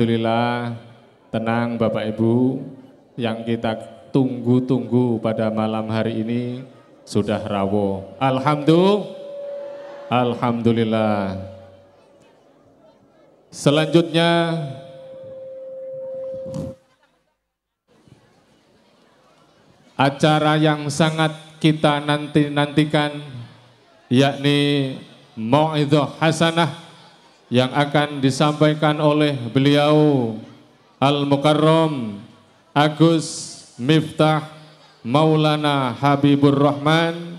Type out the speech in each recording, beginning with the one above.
Alhamdulillah tenang Bapak Ibu yang kita tunggu-tunggu pada malam hari ini sudah rawo. Alhamdulillah. Alhamdulillah. Selanjutnya acara yang sangat kita nanti nantikan yakni mauidhah hasanah yang akan disampaikan oleh beliau Al-Mukarram Agus Miftah Maulana Habibur Rahman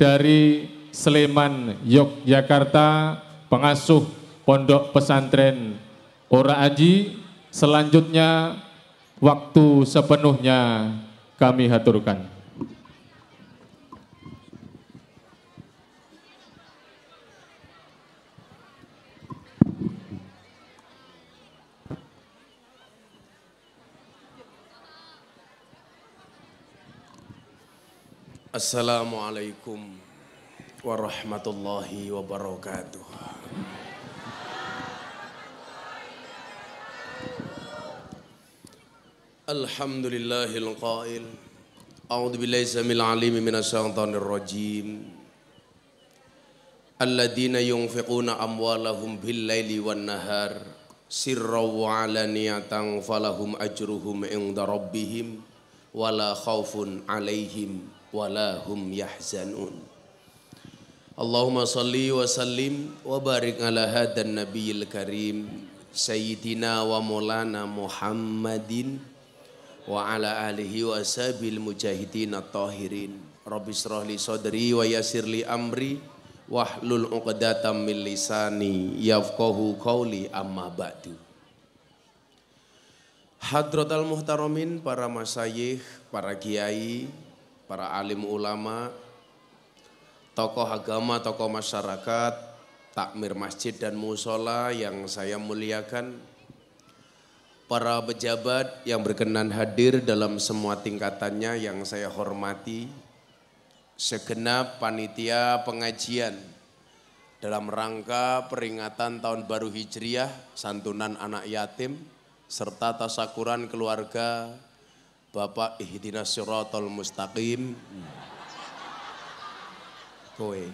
dari Sleman, Yogyakarta, pengasuh Pondok Pesantren Ora Aji. Selanjutnya, waktu sepenuhnya kami haturkan. Assalamualaikum warahmatullahi wabarakatuh. Alhamdulillahil qail. A'udzu billahi samil alim minasyaitonir rajim. Alladzina yunfiquna amwalahum bil laili wan nahar sirra wa alaniyatan falahum ajruhum inda rabbihim wala khaufun alaihim wala hum yahzanun. Allahumma salli wa sallim wa barik ala hadan nabiyil karim Sayyidina wa maulana Muhammadin wa ala alihi wa sabil mujahidin at-tahirin. Rabbi syrah li sadri wa yasir li amri wahlul uqdatam min lisani yafqahu qawli amma ba'du. Hadrotal muhtaramin, para masayikh, para kiai, para alim ulama, tokoh agama, tokoh masyarakat, takmir masjid dan musola yang saya muliakan, para pejabat yang berkenan hadir dalam semua tingkatannya yang saya hormati, segenap panitia pengajian dalam rangka peringatan tahun baru Hijriah, santunan anak yatim, serta tasakuran keluarga Bapak ihdinas siratal mustaqim. Kowe.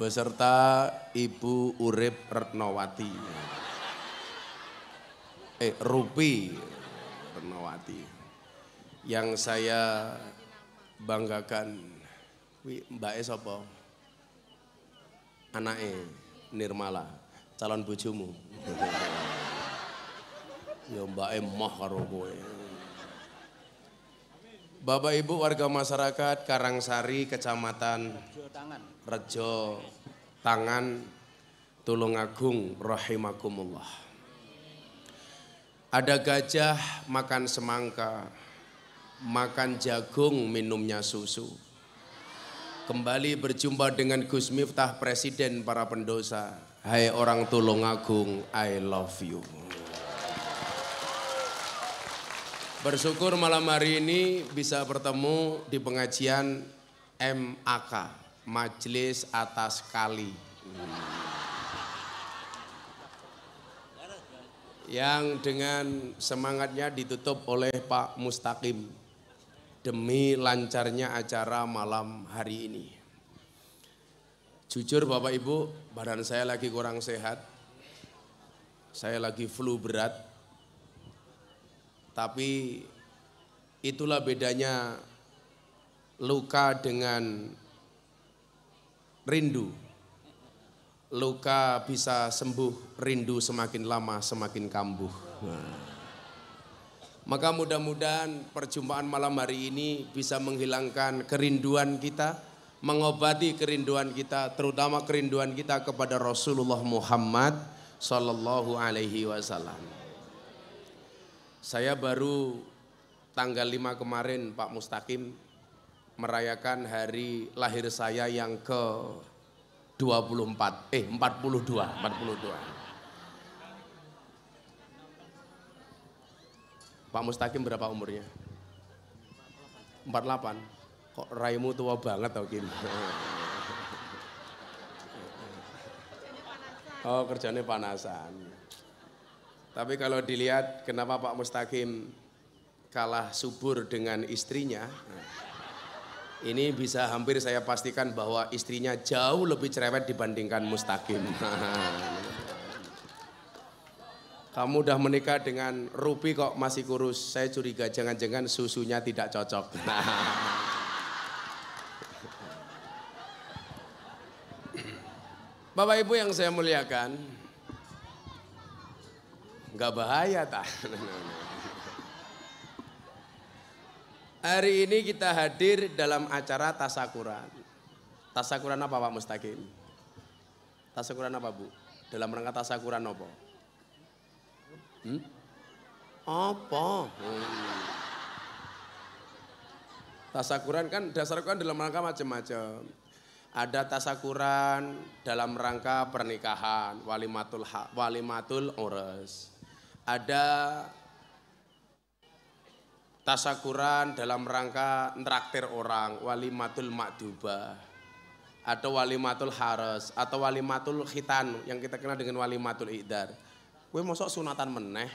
Beserta Ibu Urip Retnowati. Eh, Rupi Retnowati. Yang saya banggakan Mbak Esopo, anaknya Nirmala, calon bujumu. ya mbak Emah karo kowe Bapak Ibu warga masyarakat Karangsari Kecamatan Rejo Tangan Tulungagung rahimakumullah Ada gajah makan semangka makan jagung minumnya susu Kembali berjumpa dengan Gus Miftah Presiden para pendosa Hai orang Tulungagung I love you Bersyukur malam hari ini bisa bertemu di pengajian MAK, Majelis Atas Kali. Yang dengan semangatnya ditutup oleh Pak Mustaqim demi lancarnya acara malam hari ini. Jujur Bapak Ibu, badan saya lagi kurang sehat. Saya lagi flu berat, tapi itulah bedanya luka dengan rindu. Luka bisa sembuh, rindu semakin lama semakin kambuh. Nah. Maka mudah-mudahan perjumpaan malam hari ini bisa menghilangkan kerinduan kita, mengobati kerinduan kita, terutama kerinduan kita kepada Rasulullah Muhammad sallallahu alaihi wasallam. Saya baru tanggal 5 kemarin Pak Mustaqim merayakan hari lahir saya yang ke 24 eh 42 42 Pak Mustaqim berapa umurnya 48 kok raimu tua banget tau Kim Oh kerjanya panasan tapi kalau dilihat kenapa Pak Mustaqim kalah subur dengan istrinya, ini bisa hampir saya pastikan bahwa istrinya jauh lebih cerewet dibandingkan Mustaqim. Kamu udah menikah dengan Rupi kok masih kurus. Saya curiga jangan-jangan susunya tidak cocok. Bapak Ibu yang saya muliakan, Nggak bahaya tak. Nah, nah, nah. Hari ini kita hadir dalam acara tasakuran. Tasakuran apa Pak Mustaqim? Tasakuran apa Bu? Dalam rangka tasakuran apa? Hmm? Apa? Hmm. Tasakuran kan dasar kan dalam rangka macam-macam. Ada tasakuran dalam rangka pernikahan, walimatul ha, walimatul ores ada tasakuran dalam rangka neraktir orang, walimatul makduba, atau walimatul haras, atau walimatul khitan yang kita kenal dengan walimatul idar. Gue mosok sunatan meneh.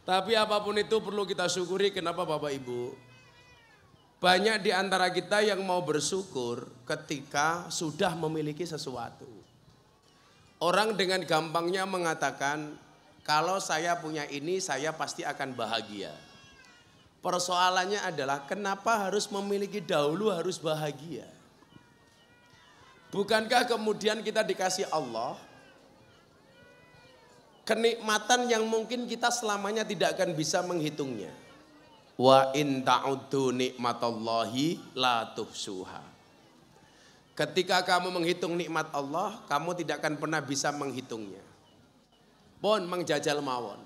Tapi apapun itu perlu kita syukuri kenapa Bapak Ibu. Banyak di antara kita yang mau bersyukur ketika sudah memiliki sesuatu. Orang dengan gampangnya mengatakan, kalau saya punya ini saya pasti akan bahagia. Persoalannya adalah kenapa harus memiliki dahulu harus bahagia? Bukankah kemudian kita dikasih Allah kenikmatan yang mungkin kita selamanya tidak akan bisa menghitungnya? Wa in ta'uddu nikmatallahi la tuhsuha. Ketika kamu menghitung nikmat Allah, kamu tidak akan pernah bisa menghitungnya. Pon mengjajal mawon.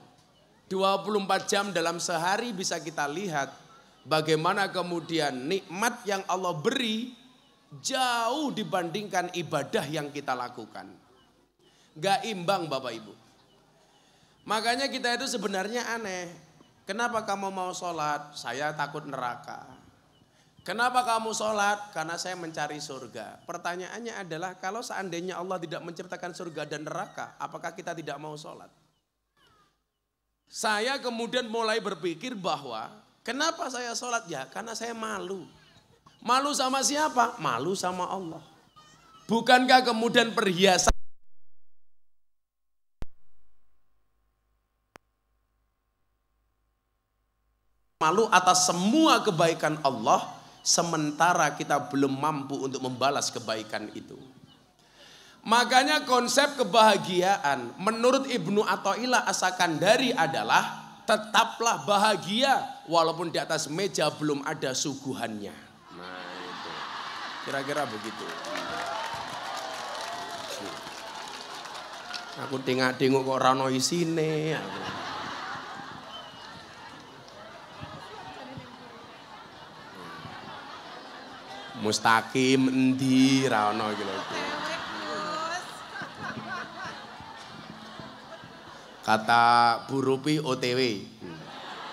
24 jam dalam sehari bisa kita lihat bagaimana kemudian nikmat yang Allah beri jauh dibandingkan ibadah yang kita lakukan. Gak imbang Bapak Ibu. Makanya kita itu sebenarnya aneh. Kenapa kamu mau sholat? Saya takut neraka. Kenapa kamu sholat? Karena saya mencari surga. Pertanyaannya adalah kalau seandainya Allah tidak menciptakan surga dan neraka, apakah kita tidak mau sholat? Saya kemudian mulai berpikir bahwa kenapa saya sholat ya? Karena saya malu. Malu sama siapa? Malu sama Allah. Bukankah kemudian perhiasan malu atas semua kebaikan Allah sementara kita belum mampu untuk membalas kebaikan itu. Makanya konsep kebahagiaan menurut Ibnu Athaillah sakandari adalah tetaplah bahagia walaupun di atas meja belum ada suguhannya. Nah, itu. Kira-kira begitu. Aku tinggal tengok kok rano isine. Mustaqim endi ra ono iki lho. Kata burupi OTW.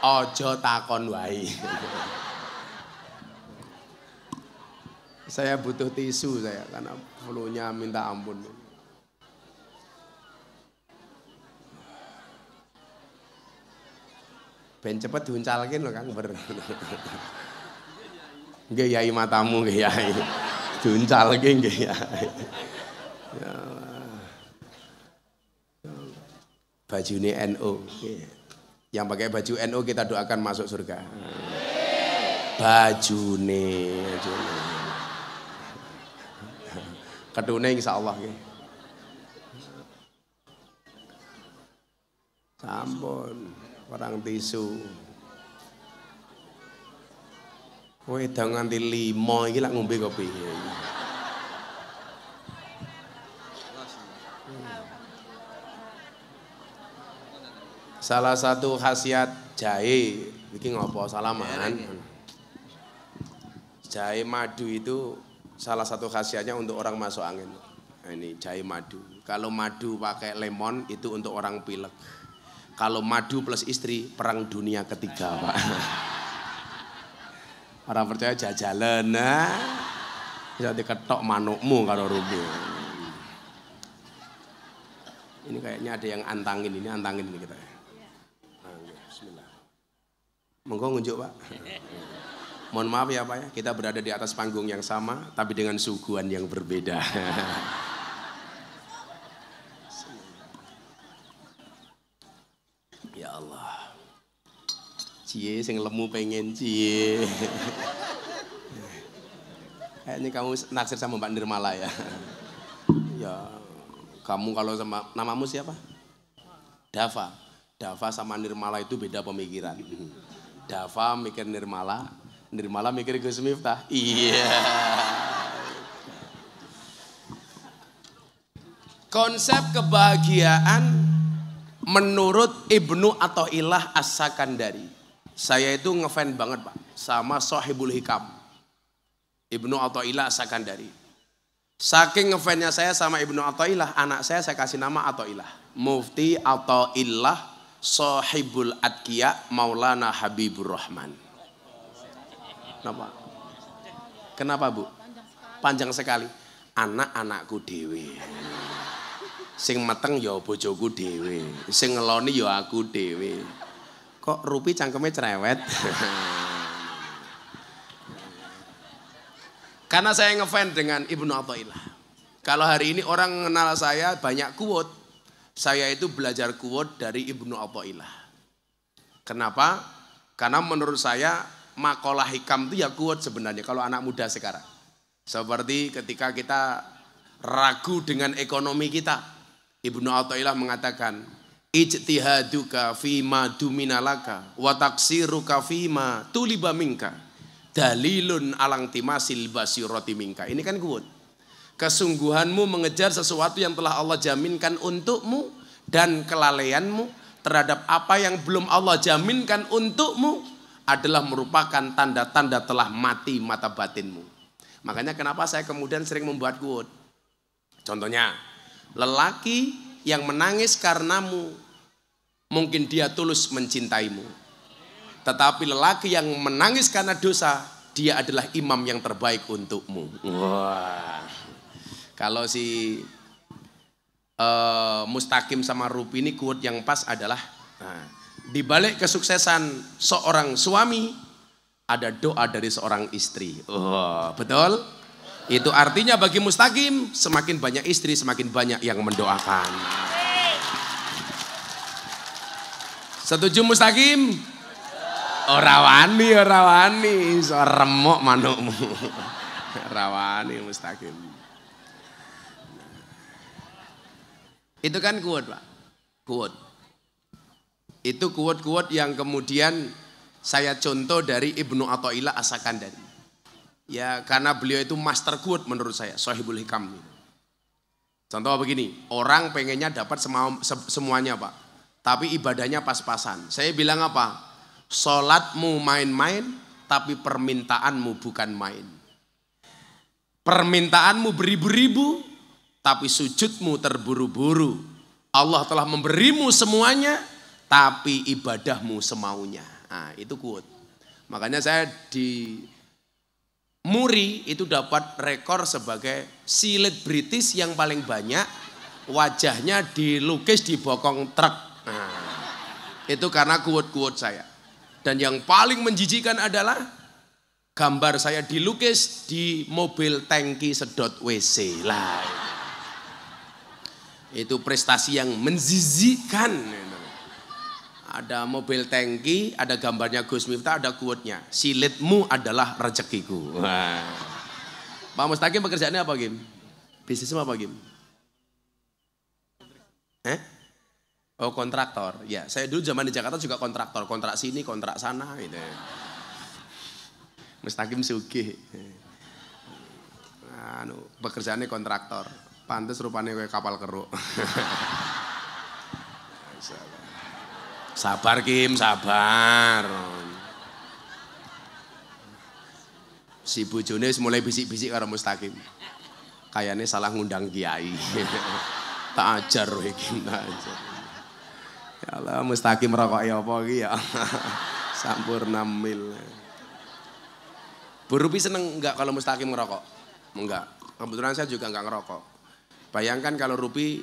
Ojo takon wae. saya butuh tisu saya karena flu-nya minta ampun. Ben cepet diuncalkin loh Kang Ber. Nggih yai matamu nggih yai. Duncal iki nggih yai. Ya ini NO. Yang pakai baju NO kita doakan masuk surga. Baju bajune. Kedune insya Allah, Sampun, orang tisu. Kowe dang nganti 5 iki lak ngombe kopi. Salah satu khasiat jahe iki ngopo salaman. Jahe madu itu salah satu khasiatnya untuk orang masuk angin. Nah, ini jahe madu. Kalau madu pakai lemon itu untuk orang pilek. Kalau madu plus istri perang dunia ketiga, Pak. Orang percaya jajalan. Nah. Bisa diketok manukmu kalau rubuh. Ini kayaknya ada yang antangin ini, antangin ini kita. Nah, iya, Monggo ngunjuk pak. Mohon maaf ya pak ya, kita berada di atas panggung yang sama, tapi dengan suguhan yang berbeda. ya Allah. Cie, sing lemu pengen cie. Kayaknya kamu naksir sama Mbak Nirmala ya. ya, kamu kalau sama namamu siapa? Dava. Dava sama Nirmala itu beda pemikiran. Dava mikir Nirmala, Nirmala mikir Gus Miftah. Iya. Yeah. Konsep kebahagiaan menurut Ibnu atau Ilah As-Sakandari. Saya itu ngefan banget Pak sama Sohibul Hikam. Ibnu Atta'illah dari Saking ngefannya saya sama Ibnu Atta'illah, anak saya saya kasih nama Atta'illah. Mufti Atta'illah Sohibul Atkiya Maulana Habibur Rahman. Kenapa? Kenapa Bu? Panjang sekali. Anak-anakku dewi Sing mateng ya bojoku dewi Sing ngeloni ya aku dewi kok Rupi cangkemnya cerewet. Karena saya ngefans dengan Ibnu Athaillah. Kalau hari ini orang mengenal saya banyak kuat Saya itu belajar kuat dari Ibnu Athaillah. Kenapa? Karena menurut saya makalah hikam itu ya kuat sebenarnya kalau anak muda sekarang. Seperti ketika kita ragu dengan ekonomi kita. Ibnu Athaillah mengatakan, ijtihaduka fima duminalaka wa taksiruka fima tuliba minka dalilun alang timasil minka ini kan kuat kesungguhanmu mengejar sesuatu yang telah Allah jaminkan untukmu dan kelalaianmu terhadap apa yang belum Allah jaminkan untukmu adalah merupakan tanda-tanda telah mati mata batinmu makanya kenapa saya kemudian sering membuat kuat contohnya lelaki yang menangis karenamu mungkin dia tulus mencintaimu. Tetapi lelaki yang menangis karena dosa, dia adalah imam yang terbaik untukmu. Wah. Kalau si uh, eh, Mustakim sama Rupi ini quote yang pas adalah nah, di balik kesuksesan seorang suami ada doa dari seorang istri. Oh, betul? Itu artinya bagi Mustakim semakin banyak istri semakin banyak yang mendoakan. Setuju Mustakim? Ora wani, ora wani, remuk manukmu. Ora wani Mustakim. Itu kan kuat, Pak. Kuat. Itu kuat-kuat yang kemudian saya contoh dari Ibnu Athaillah Asakandani. Ya, karena beliau itu master kuat menurut saya, Sahibul Hikam. Contoh begini, orang pengennya dapat semua semuanya, Pak tapi ibadahnya pas-pasan. Saya bilang apa? Solatmu main-main, tapi permintaanmu bukan main. Permintaanmu beribu-ribu, tapi sujudmu terburu-buru. Allah telah memberimu semuanya, tapi ibadahmu semaunya. Nah, itu kuat. Makanya saya di Muri itu dapat rekor sebagai silet British yang paling banyak wajahnya dilukis di bokong truk Nah, itu karena kuat-kuat saya. Dan yang paling menjijikan adalah gambar saya dilukis di mobil tangki sedot WC. Lah. Itu prestasi yang menjijikan. Ada mobil tangki, ada gambarnya Gus Miftah, ada kuatnya. Silitmu adalah rezekiku. Pak Mustaqim pekerjaannya apa, Gim? bisnis apa, Gim? Eh? Oh kontraktor, ya. Saya dulu zaman di Jakarta juga kontraktor, kontrak sini, kontrak sana gitu. Mustaqim Sugih. Anu, pekerjaannya kontraktor. Pantes rupanya kayak kapal keruk. sabar Kim, sabar. Si Bu Junis mulai bisik-bisik karo Mustaqim. Kayaknya salah ngundang kiai. tak ajar Kim, tak ajar. Ya Allah, mustaqim merokok ya apa iki ya. Sampurna mil. Bu Rupi seneng enggak kalau mustaqim merokok? Enggak. Kebetulan saya juga enggak ngerokok. Bayangkan kalau Rupi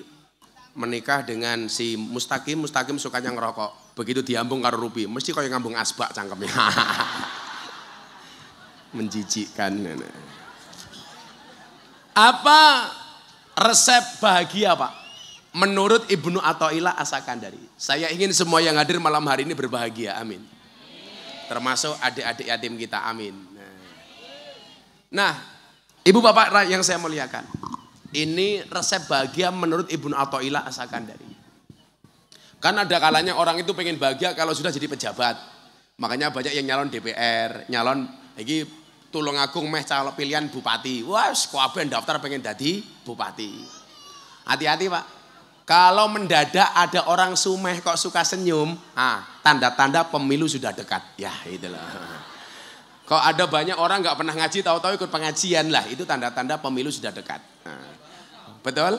menikah dengan si Mustaqim, Mustaqim sukanya ngerokok. Begitu diambung karo Rupi, mesti kau yang ngambung asbak cangkemnya. Menjijikkan. Apa resep bahagia, Pak? menurut Ibnu asakan dari, Saya ingin semua yang hadir malam hari ini berbahagia. Amin. Termasuk adik-adik yatim kita. Amin. Nah, Ibu Bapak yang saya muliakan. Ini resep bahagia menurut Ibnu asakan dari. Kan ada kalanya orang itu pengen bahagia kalau sudah jadi pejabat. Makanya banyak yang nyalon DPR, nyalon lagi tulung agung meh calon pilihan bupati. Wah, kabeh daftar pengen jadi bupati. Hati-hati, Pak. Kalau mendadak ada orang sumeh kok suka senyum, tanda-tanda pemilu sudah dekat. Ya, itulah. Kok ada banyak orang nggak pernah ngaji tahu-tahu ikut pengajian lah, itu tanda-tanda pemilu sudah dekat. betul?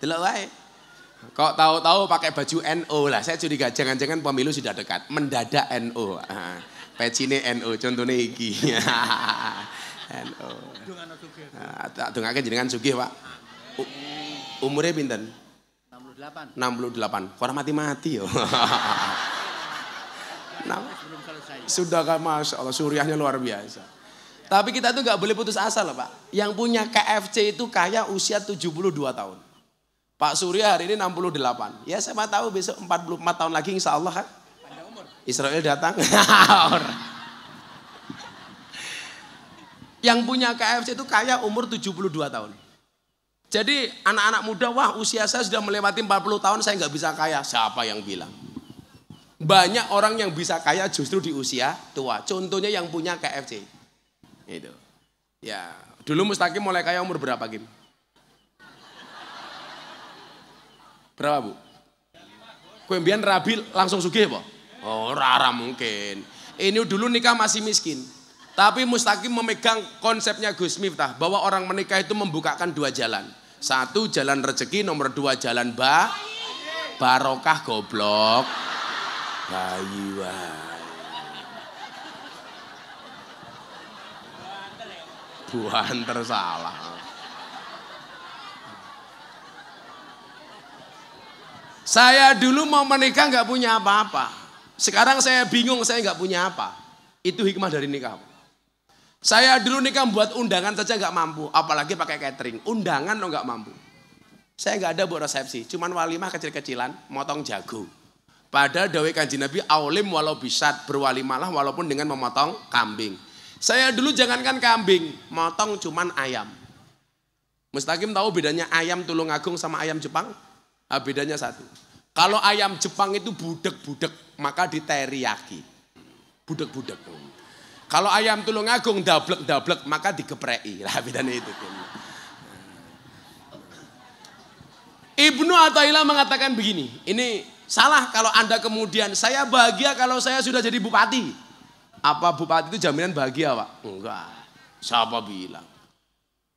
Delok Kok tahu-tahu pakai baju NO lah, saya curiga jangan-jangan pemilu sudah dekat, mendadak NO. pecine NO, contohnya iki. NO. Tak dengan jenengan sugih, Pak. Umurnya pinten? 68. 68. Kurang mati-mati yo. nah, sudah kan Masya Allah, suriahnya luar biasa. Tapi kita tuh nggak boleh putus asa loh Pak. Yang punya KFC itu kaya usia 72 tahun. Pak Surya hari ini 68. Ya saya mau tahu besok 44 tahun lagi insya Allah kan. Israel datang. Yang punya KFC itu kaya umur 72 tahun. Jadi anak-anak muda, wah usia saya sudah melewati 40 tahun, saya nggak bisa kaya. Siapa yang bilang? Banyak orang yang bisa kaya justru di usia tua. Contohnya yang punya KFC. Itu. Ya, dulu Mustaqim mulai kaya umur berapa, Kim? Berapa, Bu? Kue Rabi langsung sugih, Bu? Oh, rara mungkin. Ini dulu nikah masih miskin. Tapi Mustaqim memegang konsepnya Gus Miftah bahwa orang menikah itu membukakan dua jalan satu jalan rezeki, nomor dua jalan ba barokah goblok. Bayi buah Buan tersalah. Saya dulu mau menikah nggak punya apa-apa. Sekarang saya bingung saya nggak punya apa. Itu hikmah dari nikah. Saya dulu nih kan buat undangan saja nggak mampu, apalagi pakai catering. Undangan lo nggak mampu. Saya nggak ada buat resepsi, cuman walimah kecil-kecilan, motong jago. Padahal dawai kanji Nabi, awlim walau bisa berwalimalah walaupun dengan memotong kambing. Saya dulu jangankan kambing, motong cuman ayam. Mustaqim tahu bedanya ayam tulung agung sama ayam Jepang? Nah, bedanya satu. Kalau ayam Jepang itu budek-budek, maka di teriyaki. Budek-budek. Kalau ayam tulung agung dablek-dablek maka dikeprei. Lah bedanya itu. Ibnu Athaillah mengatakan begini, ini salah kalau Anda kemudian saya bahagia kalau saya sudah jadi bupati. Apa bupati itu jaminan bahagia, Pak? Enggak. Siapa bilang?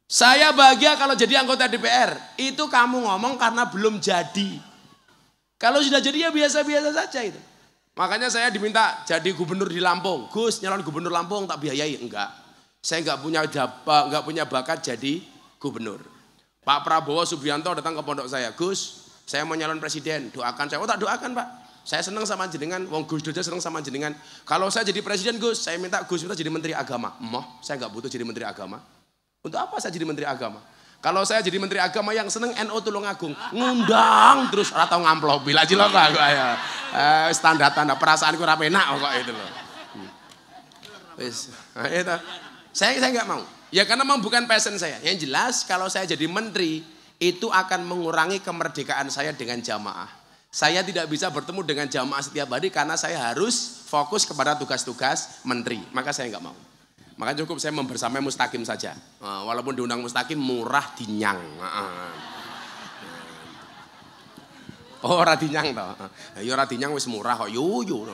Saya bahagia kalau jadi anggota DPR. Itu kamu ngomong karena belum jadi. Kalau sudah jadi ya biasa-biasa saja itu. Makanya saya diminta jadi gubernur di Lampung. Gus, nyalon gubernur Lampung tak biayai. Enggak. Saya enggak punya jaba, enggak punya bakat jadi gubernur. Pak Prabowo Subianto datang ke pondok saya. Gus, saya mau nyalon presiden. Doakan saya. Oh tak doakan Pak. Saya senang sama jenengan. Wong Gus Dur senang sama jenengan. Kalau saya jadi presiden Gus, saya minta Gus minta jadi menteri agama. Moh, saya enggak butuh jadi menteri agama. Untuk apa saya jadi menteri agama? Kalau saya jadi menteri agama yang seneng NU tolong agung, ngundang terus atau tau bila Lah cilok aku ya. Eh standar tanda perasaan kurang enak kok itu loh. Hmm. Wis, nah, itu. Iya saya saya nggak mau. Ya karena memang bukan passion saya. Yang jelas kalau saya jadi menteri itu akan mengurangi kemerdekaan saya dengan jamaah. Saya tidak bisa bertemu dengan jamaah setiap hari karena saya harus fokus kepada tugas-tugas menteri. Maka saya nggak mau. Maka cukup saya membersamai mustaqim saja. Eh, walaupun diundang mustaqim murah dinyang. Eh, eh. Oh, radinyang toh. Ya radinyang wis murah kok. Yuyu.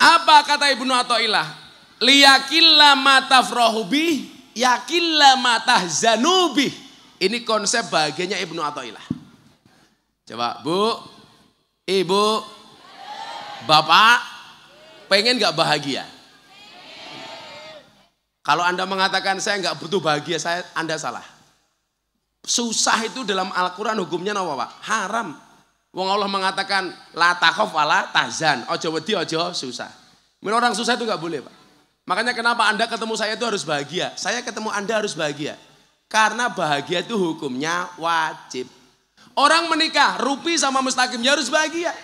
Apa kata Ibnu Athaillah? Liyakilla mata bi, yakilla mata zanubi. Ini konsep bahagianya Ibnu Athaillah. Coba, Bu. Ibu. Bapak pengen gak bahagia? Kalau Anda mengatakan saya nggak butuh bahagia, saya Anda salah. Susah itu dalam Al-Quran hukumnya apa Pak? Haram. Wong Allah mengatakan la takhof tazan. Ojo wedi ojo susah. Menurut orang susah itu nggak boleh Pak. Makanya kenapa Anda ketemu saya itu harus bahagia. Saya ketemu Anda harus bahagia. Karena bahagia itu hukumnya wajib. Orang menikah, Rupi sama Mustaqim ya harus bahagia.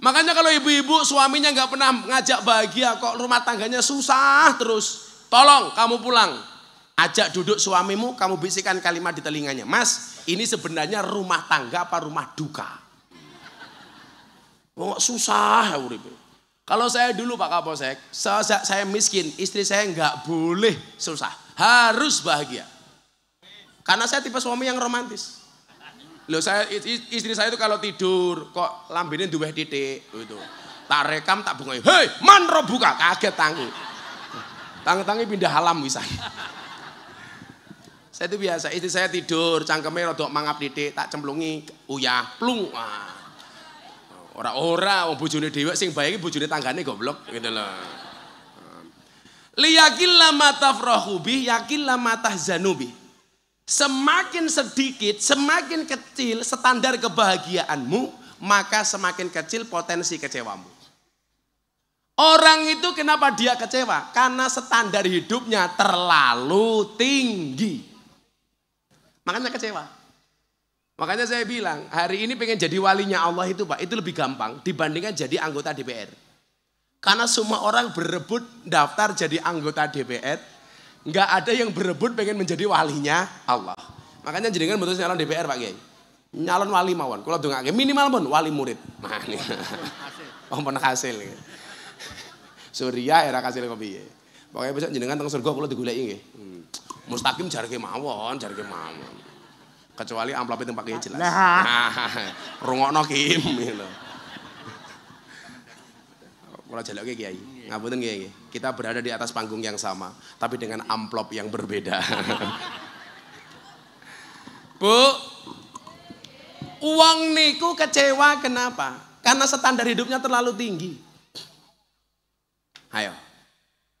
Makanya kalau ibu-ibu suaminya nggak pernah ngajak bahagia, kok rumah tangganya susah terus tolong kamu pulang. Ajak duduk suamimu, kamu bisikan kalimat di telinganya. Mas, ini sebenarnya rumah tangga apa rumah duka? Oh, susah ya, Kalau saya dulu Pak kaposek sejak saya miskin, istri saya nggak boleh susah. Harus bahagia. Karena saya tipe suami yang romantis. Loh saya istri saya itu kalau tidur kok lambinin duweh titik gitu. Tak rekam tak bungai. Hei, man robuka kaget tangi. Tangi-tangi pindah alam bisa. saya itu biasa, istri saya tidur, cangkeme rodok mangap didik, tak cemplungi, uyah, plung. orang-orang ora wong bojone sing bayi bojone tanggane goblok gitu loh. Liyakilla matafrahu yakinlah mata Zanubi. Semakin sedikit, semakin kecil standar kebahagiaanmu, maka semakin kecil potensi kecewamu. Orang itu kenapa dia kecewa? Karena standar hidupnya terlalu tinggi. Makanya kecewa. Makanya saya bilang, hari ini pengen jadi walinya Allah itu Pak, itu lebih gampang dibandingkan jadi anggota DPR. Karena semua orang berebut daftar jadi anggota DPR, nggak ada yang berebut pengen menjadi walinya Allah. Makanya jadi kan butuh nyalon DPR Pak Kiai. Nyalon wali mawon, kalau dongake minimal pun wali murid. Nah, ini. Oh, hasil. Gitu. Surya era kasih kopi ya. Pokoknya besok jenengan tengah surga kalau digulai ini. Hmm. Mustaqim jarke mawon, jarke mawon. Kecuali amplop itu pakai jelas. Nah, rungokno Kim gitu Kalau jalan oke Kiai. Ngapunten Kiai. Kita berada di atas panggung yang sama, tapi dengan amplop yang berbeda. Bu, uang niku kecewa kenapa? Karena standar hidupnya terlalu tinggi. Ayo.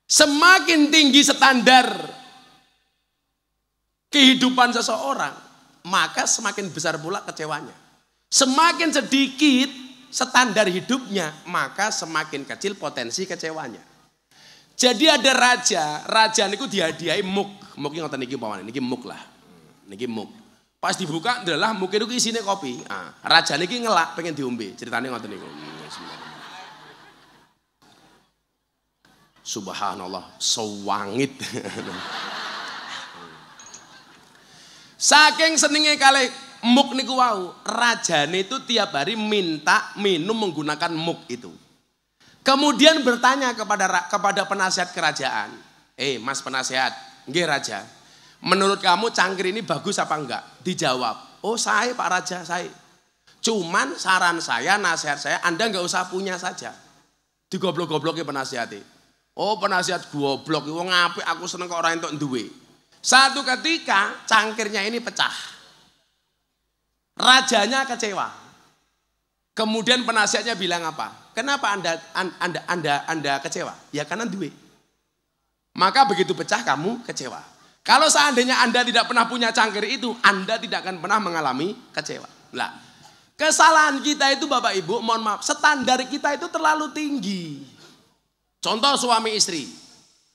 Semakin tinggi standar kehidupan seseorang, maka semakin besar pula kecewanya. Semakin sedikit standar hidupnya, maka semakin kecil potensi kecewanya. Jadi ada raja, raja niku dihadiahi muk. Muk iki ngoten niki pawane niki muk lah. Niki muk. Pas dibuka adalah muk itu isinya kopi. Ah, raja niki ngelak pengen diombe, ceritanya ngoten niku. Subhanallah, sewangit. Saking senengnya kali muk niku wau, rajane itu tiap hari minta minum menggunakan muk itu. Kemudian bertanya kepada kepada penasihat kerajaan, "Eh, Mas penasihat, nggih raja, menurut kamu cangkir ini bagus apa enggak?" Dijawab, "Oh, saya Pak Raja, saya. Cuman saran saya, nasihat saya, Anda nggak usah punya saja." Digoblok-gobloknya penasihati. Oh penasihat goblok, wong ngapain aku seneng kok orang itu duwe. Satu ketika cangkirnya ini pecah. Rajanya kecewa. Kemudian penasihatnya bilang apa? Kenapa Anda Anda Anda Anda kecewa? Ya karena duit. Maka begitu pecah kamu kecewa. Kalau seandainya Anda tidak pernah punya cangkir itu, Anda tidak akan pernah mengalami kecewa. Lah, kesalahan kita itu Bapak Ibu, mohon maaf, standar kita itu terlalu tinggi. Contoh suami istri.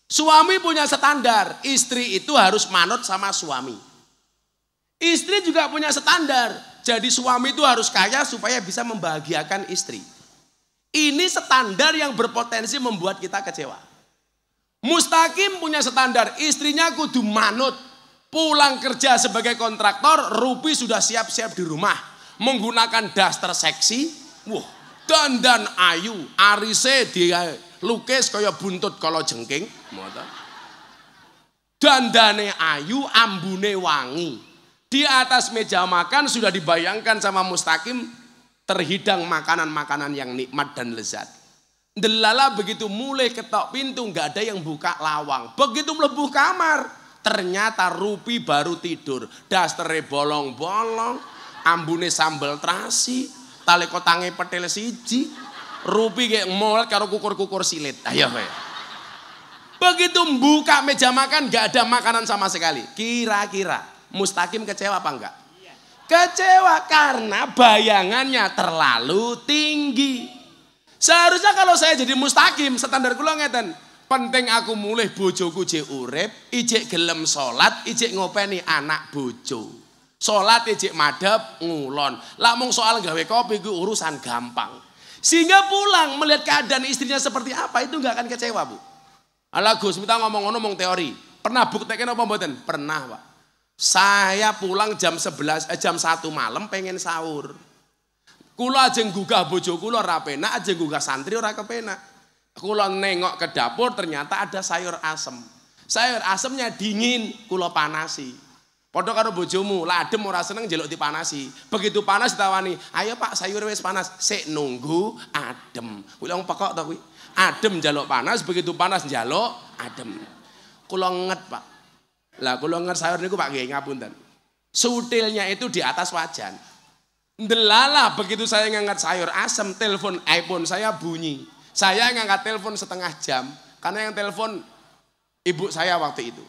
Suami punya standar, istri itu harus manut sama suami. Istri juga punya standar, jadi suami itu harus kaya supaya bisa membahagiakan istri. Ini standar yang berpotensi membuat kita kecewa. Mustakim punya standar, istrinya kudu manut. Pulang kerja sebagai kontraktor, Rupi sudah siap-siap di rumah. Menggunakan daster seksi, wah, dan dandan ayu, arise dia lukis kaya buntut kalau jengking, Dan Dandane ayu, ambune wangi. Di atas meja makan sudah dibayangkan sama Mustaqim terhidang makanan-makanan yang nikmat dan lezat. Delala begitu mulai ketok pintu nggak ada yang buka lawang. Begitu melebuh kamar, ternyata Rupi baru tidur. dasternya bolong-bolong, ambune sambal terasi, tali kotange petel siji. Rupi kayak molet karo kukur-kukur silit. Ayo kowe. Begitu buka meja makan gak ada makanan sama sekali. Kira-kira Mustakim kecewa apa enggak? Iya. Kecewa karena bayangannya terlalu tinggi. Seharusnya kalau saya jadi Mustakim, standar kula ngeten, penting aku mulai bojoku je urip, ijek gelem salat, ijek ngopeni anak bojo. Salat ijek madhep ngulon. Lah mung soal gawe kopi ku urusan gampang. Sehingga pulang melihat keadaan istrinya seperti apa itu nggak akan kecewa bu. Ala Gus, minta ngomong-ngomong teori. Pernah buktekin apa mboten? Pernah pak. Saya pulang jam 11 eh, jam 1 malam pengen sahur. kulo aja gugah bojo kulo rapena aja gugah santri ora kepenak. kulo nengok ke dapur ternyata ada sayur asem. Sayur asemnya dingin, kulo panasi. Podok karo bojomu, ladem ora seneng jeluk dipanasi. Begitu panas ditawani, ayo pak sayur wis panas. Sik nunggu adem. Kuwi wong pekok to kuwi. Adem jaluk panas, begitu panas jaluk adem. Kula nget pak. Lah kula nget sayur niku pak nggih ngapunten. Sutilnya itu di atas wajan. delala begitu saya ngangkat sayur asem, telepon iPhone saya bunyi. Saya ngangkat telepon setengah jam karena yang telepon ibu saya waktu itu.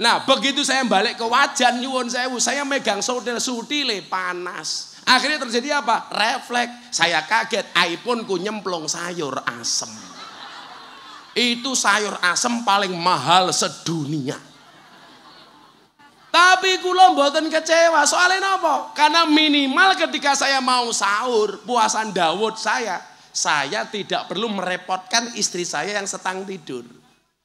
Nah begitu saya balik ke wajan nyuwun sewu, saya megang sudil sudile panas. Akhirnya terjadi apa? Refleks. Saya kaget, iPhone ku nyemplung sayur asem. Itu sayur asem paling mahal sedunia. Tapi ku lomboten kecewa. Soalnya apa? Karena minimal ketika saya mau sahur, puasan Dawud saya, saya tidak perlu merepotkan istri saya yang setang tidur.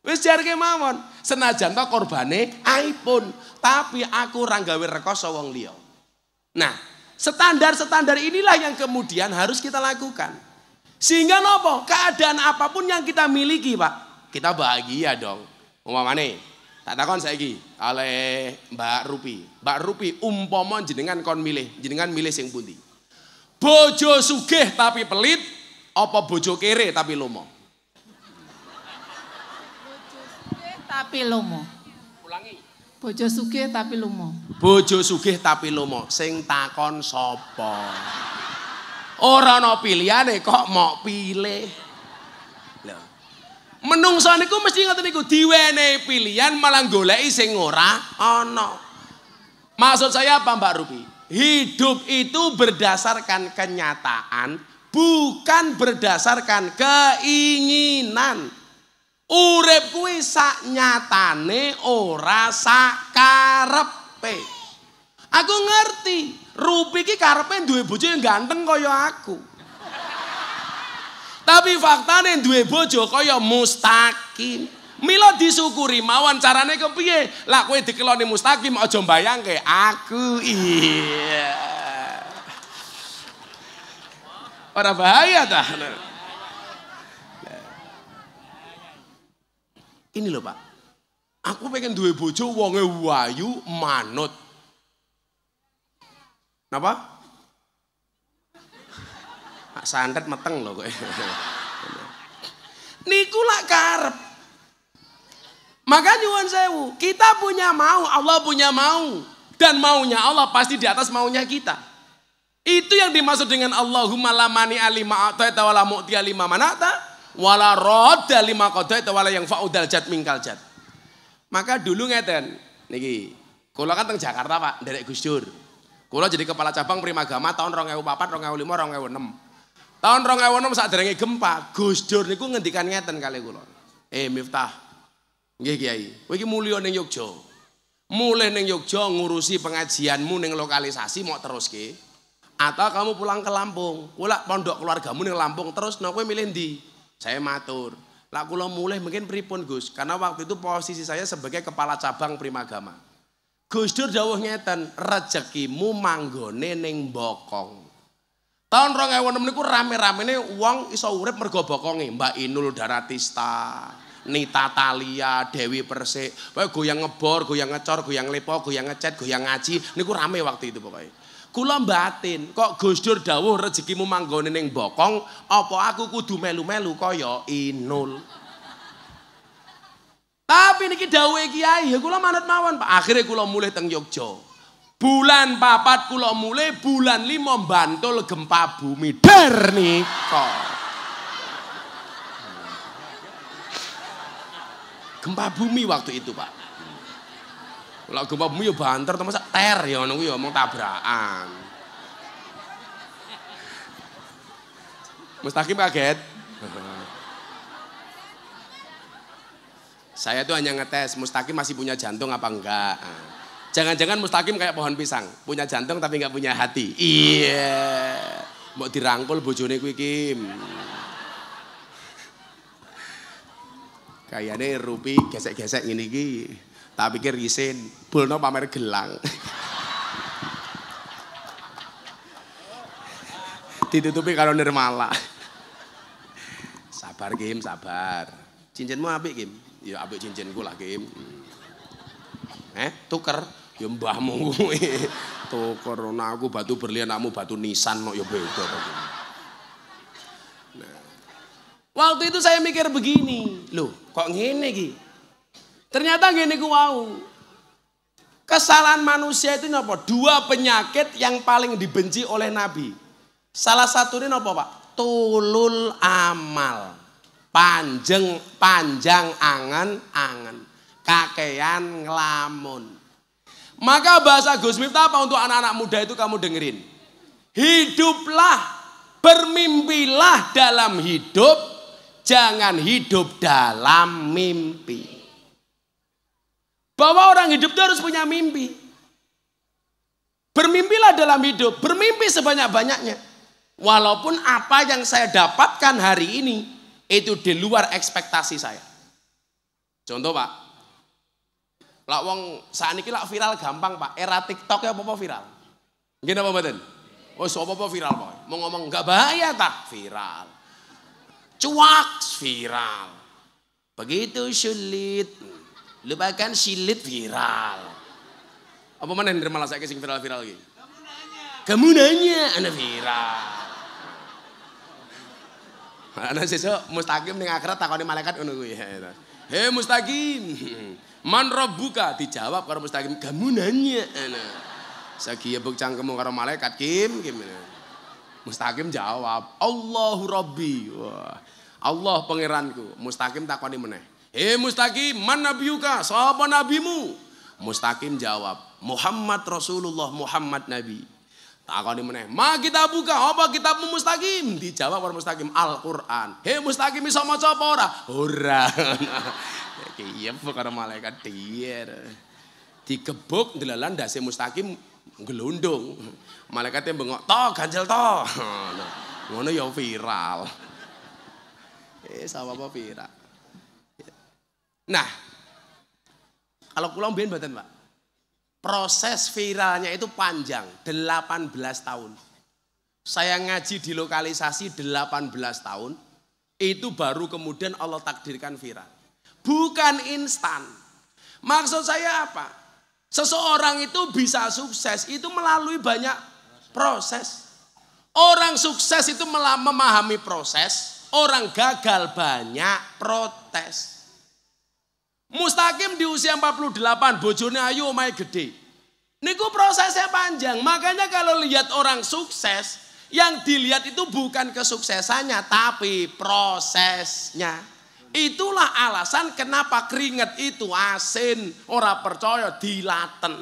Wis jarke mawon. Senajan to korbane iPhone, tapi aku ora gawe rekoso wong liya. Nah, standar-standar inilah yang kemudian harus kita lakukan. Sehingga nopo keadaan apapun yang kita miliki, Pak, kita bahagia dong. Umpamane, tak takon saiki oleh Mbak Rupi. Mbak Rupi umpama jenengan kon milih, jenengan milih sing pundi? Bojo sugih tapi pelit, apa bojo kere tapi lomo? tapi lomo. Ulangi. Bojo sugih tapi lomo. Bojo sugih tapi lomo. Sing takon Orang Orono pilihan deh kok mau pilih. Lho. Menungso niku mesti ngerti niku diwene pilihan malah goleki sing ora ono. Maksud saya apa Mbak Rupi? Hidup itu berdasarkan kenyataan, bukan berdasarkan keinginan. Urip kuwi nyatane ora karepe. Aku ngerti, Rupi ki karepe duwe bojo yang ganteng kaya aku. Tapi faktane duwe bojo kaya Mustaqim. Mila disyukuri mawon carane kepiye? Lah kowe dikelone Mustaqim aja mbayangke aku iya. Ora bahaya ta? Ini loh Pak. Aku pengen duwe bojo wonge wayu manut. Napa? Santet meteng loh kok. Niku lak karep. Maka nyuwun sewu, kita punya mau, Allah punya mau. Dan maunya Allah pasti di atas maunya kita. Itu yang dimaksud dengan Allahumma lamani alima atau wa la wala roda lima kodok itu wala yang faudal jad mingkal jad. Maka dulu ngeten, niki, kula kan teng Jakarta pak, dari Gus Dur. Kula jadi kepala cabang Primagama tahun rong ewu papat, lima, rong enam. Tahun rong ewu enam saat derenge gempa, Gus Dur niku ngendikan ngeten kali kula. Eh Miftah, nggih kiai, kowe iki mulya ning Yogya. Mulai ning Yogya ngurusi pengajianmu ning lokalisasi mau terus ke. Atau kamu pulang ke Lampung, pulak pondok keluargamu neng Lampung terus, no milih di saya matur. Lah kalau mulai mungkin pripun Gus? Karena waktu itu posisi saya sebagai kepala cabang Primagama. Gus Dur jauh ngeten, rezekimu manggone ning bokong. Tahun 2006 niku rame rame ini iso urip mergo bokonge, Mbak Inul Daratista, Nita Talia, Dewi Persik. Pokoke goyang ngebor, goyang ngecor, goyang lepo, goyang ngecet, goyang ngaji ini niku rame waktu itu pokoknya. Kula batin, kok Gus Dur dawuh rezekimu manggone ning bokong, apa aku kudu melu-melu kaya Inul? Tapi niki dawuh kiai, ya kula manut mawon, Pak. Akhire kula mulih teng Yogya. Bulan 4 kula mulih, bulan 5 bantul gempa bumi. Der nika. Gempa bumi waktu itu, Pak. Lah gempa bumi ya banter temen sak ter ya ngono kuwi ya omong tabrakan. Mustaqim kaget. Saya tuh hanya ngetes Mustaqim masih punya jantung apa enggak. Jangan-jangan Mustaqim kayak pohon pisang, punya jantung tapi nggak punya hati. Iya. Mau dirangkul bojone kuwi Kim. Kayaknya Rupi gesek-gesek ini ki. Tak pikir isin, Bulno pamer gelang. Ditutupi kalau nirmala. sabar Kim, sabar. Cincinmu apik Kim? Ya apik cincinku lah Kim. Hmm. Eh, tuker. Ya mbahmu tuker nah, aku batu berlian, kamu batu nisan no, ya beda nah. Waktu itu saya mikir begini, loh kok ngene lagi? Ternyata gini ku wau. Kesalahan manusia itu apa? Dua penyakit yang paling dibenci oleh Nabi. Salah satunya apa Pak? Tulul amal. Panjang panjang angan-angan. Kakean ngelamun. Maka bahasa Gus Miftah apa untuk anak-anak muda itu kamu dengerin. Hiduplah, bermimpilah dalam hidup, jangan hidup dalam mimpi. Bahwa orang hidup itu harus punya mimpi. Bermimpilah dalam hidup, bermimpi sebanyak-banyaknya. Walaupun apa yang saya dapatkan hari ini itu di luar ekspektasi saya. Contoh Pak, lak wong saat ini lak viral gampang Pak, era TikTok ya apa, -apa viral. Gini apa badan? Oh, so apa, apa viral Pak? Mau ngomong nggak bahaya tak viral. Cuak viral. Begitu sulit. Lupakan silit viral. Apa mana yang malah saya sing viral-viral lagi? Kamu nanya, kamu nanya, anak viral. Anak sesuk mustaqim ning akhirat takoni malaikat ngono kuwi. Ya, ya. He mustaqim. Man rob buka dijawab kalau mustaqim, kamu nanya anak. Sagi ya buk cangkem karo malaikat Kim, Kim. Mustaqim jawab, Allahu Rabbi. Allah pangeranku. Mustaqim takoni mana? Hei Mustaqim, mana nabiuka? Siapa nabimu? Mustaqim jawab, Muhammad Rasulullah Muhammad Nabi. Takoni meneh, ma kita buka apa kitabmu Mustaqim? Dijawab orang Mustaqim Al-Qur'an. Hei Mustaqim bisa maca apa ora? Ora. Iya bukan malaikat dir. Dikebuk dilalan, dasi Mustaqim gelundung. Malaikatnya bengok, toh ganjel toh. Ngono ya viral. Eh sama apa viral? Nah, kalau kulo mbien mboten, Pak. Proses viralnya itu panjang, 18 tahun. Saya ngaji di lokalisasi 18 tahun, itu baru kemudian Allah takdirkan viral. Bukan instan. Maksud saya apa? Seseorang itu bisa sukses itu melalui banyak proses. Orang sukses itu memahami proses, orang gagal banyak protes. Mustaqim di usia 48, bojone ayu omahe gede. Niku prosesnya panjang. Makanya kalau lihat orang sukses, yang dilihat itu bukan kesuksesannya tapi prosesnya. Itulah alasan kenapa keringet itu asin, ora percaya dilaten.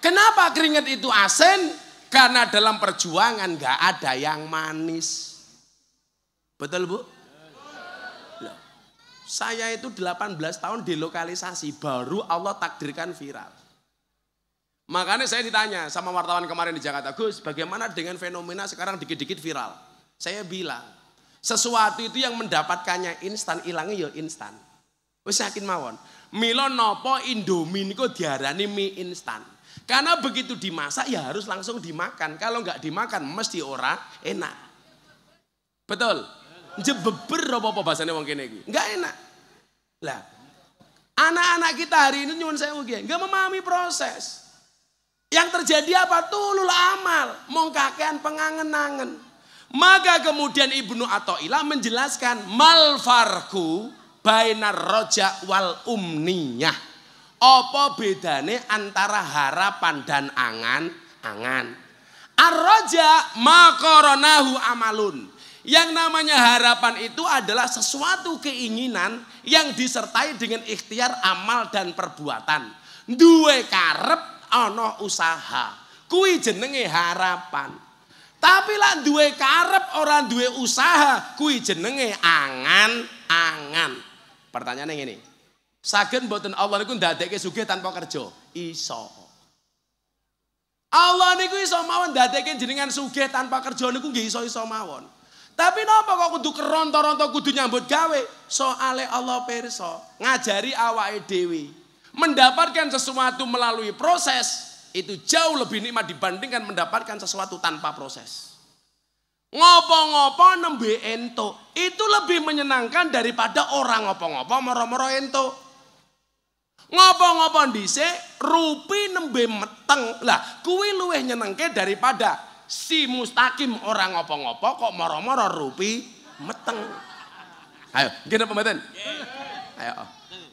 Kenapa keringet itu asin? Karena dalam perjuangan gak ada yang manis. Betul bu? Saya itu 18 tahun lokalisasi baru Allah takdirkan viral. Makanya saya ditanya sama wartawan kemarin di Jakarta, Gus, bagaimana dengan fenomena sekarang dikit-dikit viral? Saya bilang, sesuatu itu yang mendapatkannya instan, hilangnya ya instan. Wis yakin mawon. Milo nopo Indomie kok diarani mie instan. Karena begitu dimasak ya harus langsung dimakan. Kalau nggak dimakan mesti ora enak. Betul jebeber apa-apa bahasanya wong kene iki. Enggak enak. Lah, anak-anak kita hari ini nyuwun saya mungkin enggak memahami proses. Yang terjadi apa? Tulul amal, mong kakean pengangen-angen. Maka kemudian Ibnu Athaillah menjelaskan farku bainar roja wal umniyah. Apa bedane antara harapan dan angan-angan? Arroja makoronahu amalun. Yang namanya harapan itu adalah sesuatu keinginan yang disertai dengan ikhtiar amal dan perbuatan. Dua karep ono usaha. kui jenenge harapan. Tapi lah dua karep orang dua usaha kui jenenge angan-angan. Pertanyaan Pertanyaannya ini, Sagen buatan Allah niku ndadekke sugih tanpa kerja? Iso. Allah niku iso mawon ndadekke jenengan sugih tanpa kerja niku nggih iso-iso mawon. Tapi kenapa kok kudu keronto-ronto kudu nyambut gawe? Soale Allah perso ngajari awake dewi. Mendapatkan sesuatu melalui proses itu jauh lebih nikmat dibandingkan mendapatkan sesuatu tanpa proses. Ngopo-ngopo nembe ento itu lebih menyenangkan daripada orang ngopo-ngopo moro-moro ento. Ngopo-ngopo dhisik rupi nembe meteng. Lah, kuwi luweh nyenengke daripada Si Mustaqim orang ngopo-ngopo kok moro-moro rupi meteng. Ayo, gini pembetan Ayo.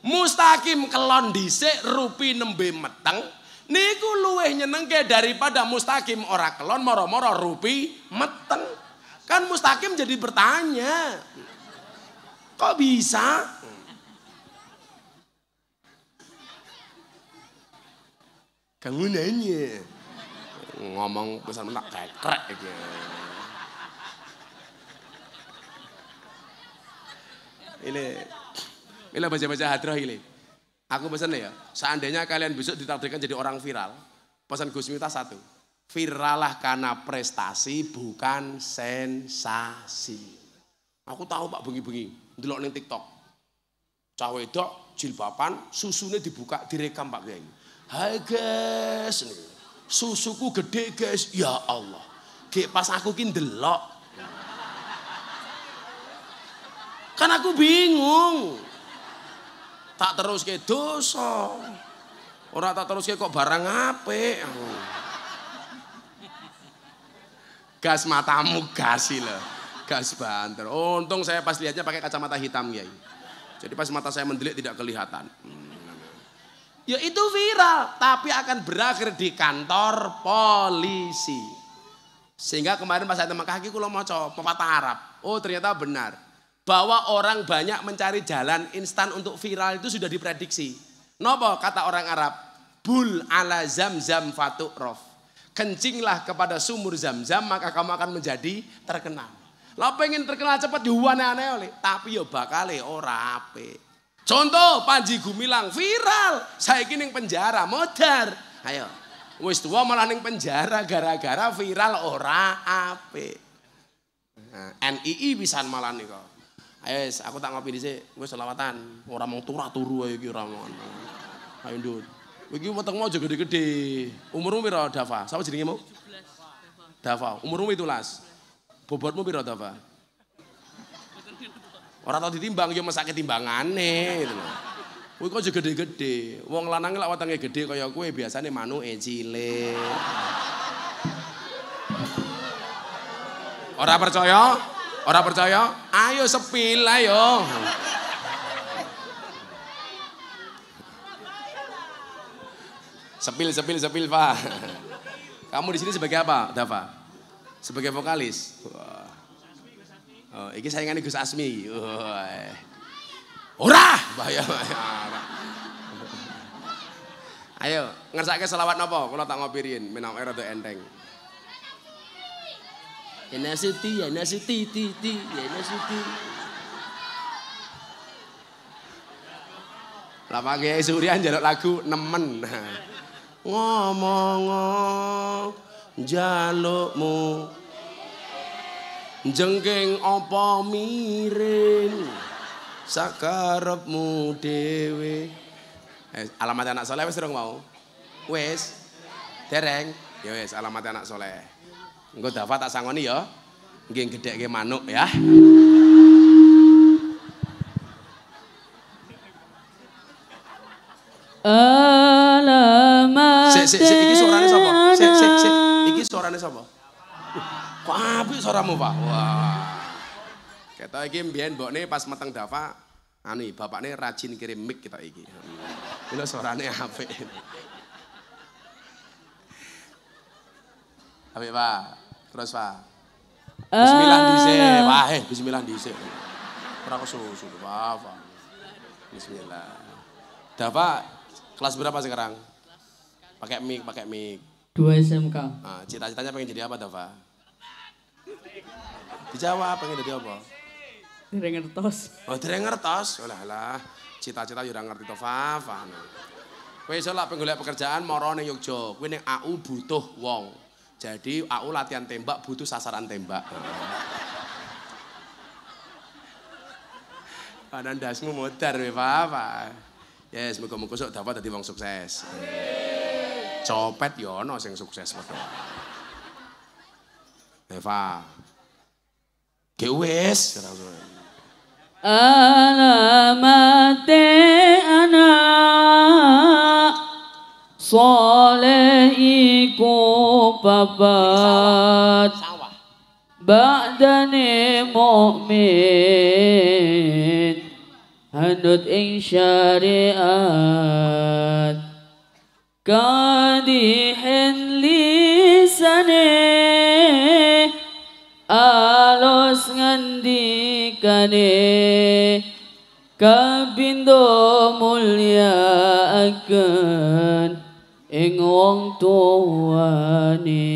Mustaqim kelon dice rupi nembe meteng. Niku luwih nyenengke daripada Mustaqim ora kelon moro-moro rupi meteng. Kan Mustaqim jadi bertanya. Kok bisa? Kamu nanya ngomong pesan krek gitu ini Ile ile baca-baca hadrah ini Aku pesan ya, seandainya kalian besok ditakdirkan jadi orang viral, pesan Gus Miftah satu. Viralah karena prestasi bukan sensasi. Aku tahu Pak bengi-bengi, dulu ning TikTok. cawe dok jilbapan, susunya dibuka direkam Pak Kiai. Hai guys, nih. Susuku gede guys. Ya Allah. Gek pas aku kini delok, Kan aku bingung. Tak terus ke dosa. orang tak terus ke kok barang apa? Gas matamu kasih lah, Gas banter. Untung saya pas lihatnya pakai kacamata hitam, ya. Jadi pas mata saya mendelik tidak kelihatan. Ya itu viral, tapi akan berakhir di kantor polisi. Sehingga kemarin pas saya teman kaki kalau mau coba pepatah Arab. Oh ternyata benar. Bahwa orang banyak mencari jalan instan untuk viral itu sudah diprediksi. Nopo kata orang Arab. Bul ala zam-zam fatuk rof. Kencinglah kepada sumur zam-zam maka kamu akan menjadi terkenal. Lo pengen terkenal cepat dihuan aneh oleh. Tapi yo ya bakal ya, oh rapi. Contoh Panji Gumilang viral, saya kini penjara modar. Ayo. Wis tua malah neng penjara gara-gara viral ora ape. NII nah, bisa malah nih kok. Ayo aku tak ngopi di sini, gue selawatan. Orang mau turah turu ayo kira mau. Ayo Ayo ndut. mau tengok aja gede-gede. Umurmu sama Dava? Sapa jenenge mu? Dava. itu las. Bobotmu berapa Dava? Orang tau ditimbang, ya mesake timbangane gitu Wih kok juga gede-gede. Wong lanang lah watangnya gede kue biasanya nih manu cilik. Orang percaya? Orang percaya? Ayo sepil ayo. Sepil, sepil, sepil, Pak. Kamu di sini sebagai apa, Dava? Sebagai vokalis. Wah. Oh, iki ngani Gus Asmi. Ora, bahaya bahaya. Ayo, ngersake selawat napa? Kula tak ngopirin, menawa do enteng. Ya nasuti ya nasuti ti, ti, ya nasuti, Lah pakai Suryan jaluk lagu nemen. Ngomong jalukmu jengking apa miring sakarepmu dhewe eh, alamat anak saleh wis mau wis dereng ya wis alamat anak saleh engko dafa tak sangoni ya nggih gedekke manuk ya Alamat. Sik sik sik iki suarane sapa? Sik sik sik iki suarane sapa? Kok suara suaramu, Pak? Wah. Kita iki bok mbokne pas meteng Dafa bapak anu bapakne rajin kirim mic kita iki. Lho suarane apik. Apik, Pak. Terus, Pak. Bismillah ah. dhisik, Pak. Eh, bismillah dhisik. Ora kesusu, Pak. Bismillah. Dafa kelas berapa sekarang? Pakai mic, pakai mic. Dua SMK. Ah, cita-citanya pengen jadi apa, Dafa? Dijawab pengen jadi apa? Dereng ngertos. Oh, dereng ngertos. Olah oh, lah. Cita-cita yo ya ora ngerti to Fafa. Kowe iso lak penggolek pekerjaan moro ning Yogya. Kowe ning AU butuh wong. Jadi AU latihan tembak butuh sasaran tembak. Panan dasmu modar we Fafa. Yes, semoga muka sok dapat dadi wong sukses. Copet Yono ya ana sing sukses wae. Eva, Kewes. Alamat anak soleh iku babat Ba'dane mu'min Handut ing syariat Kadihin kane kabindo mulia agen ing wong tuane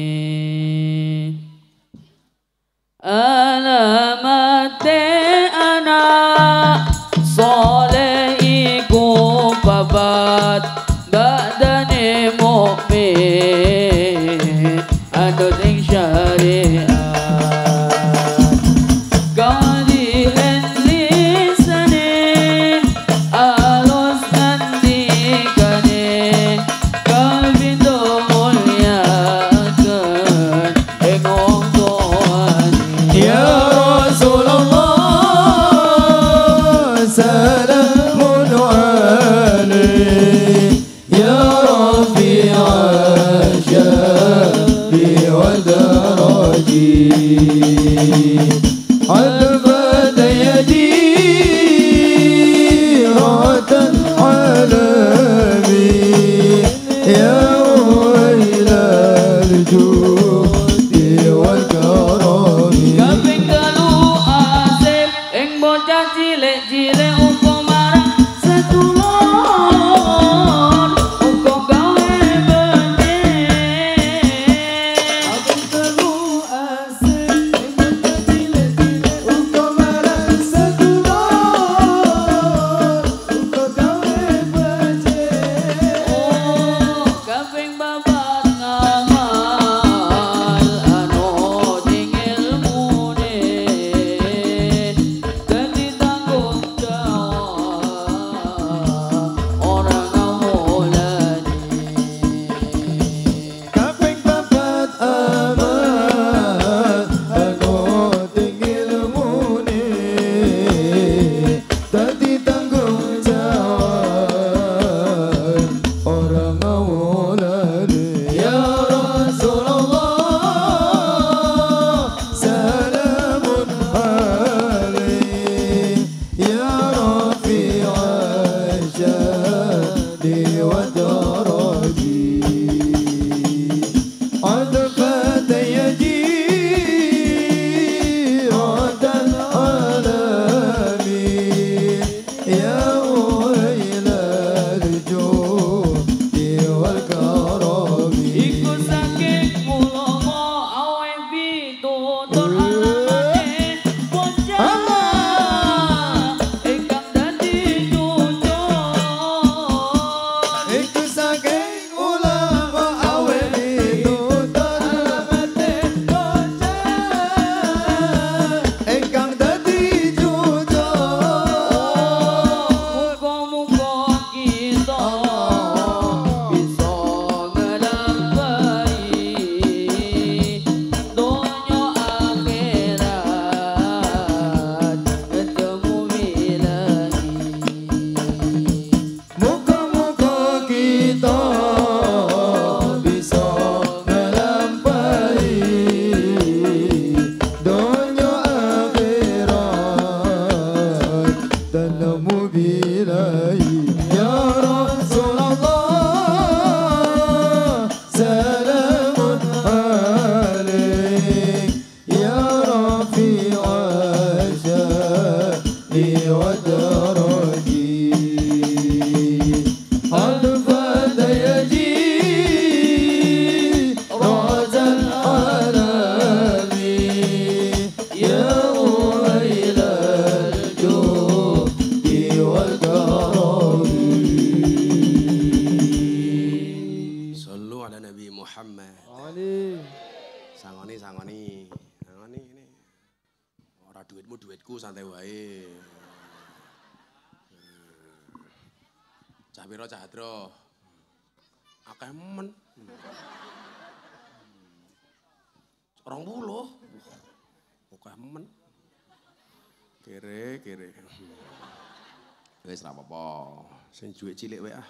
duit cilik wae ah.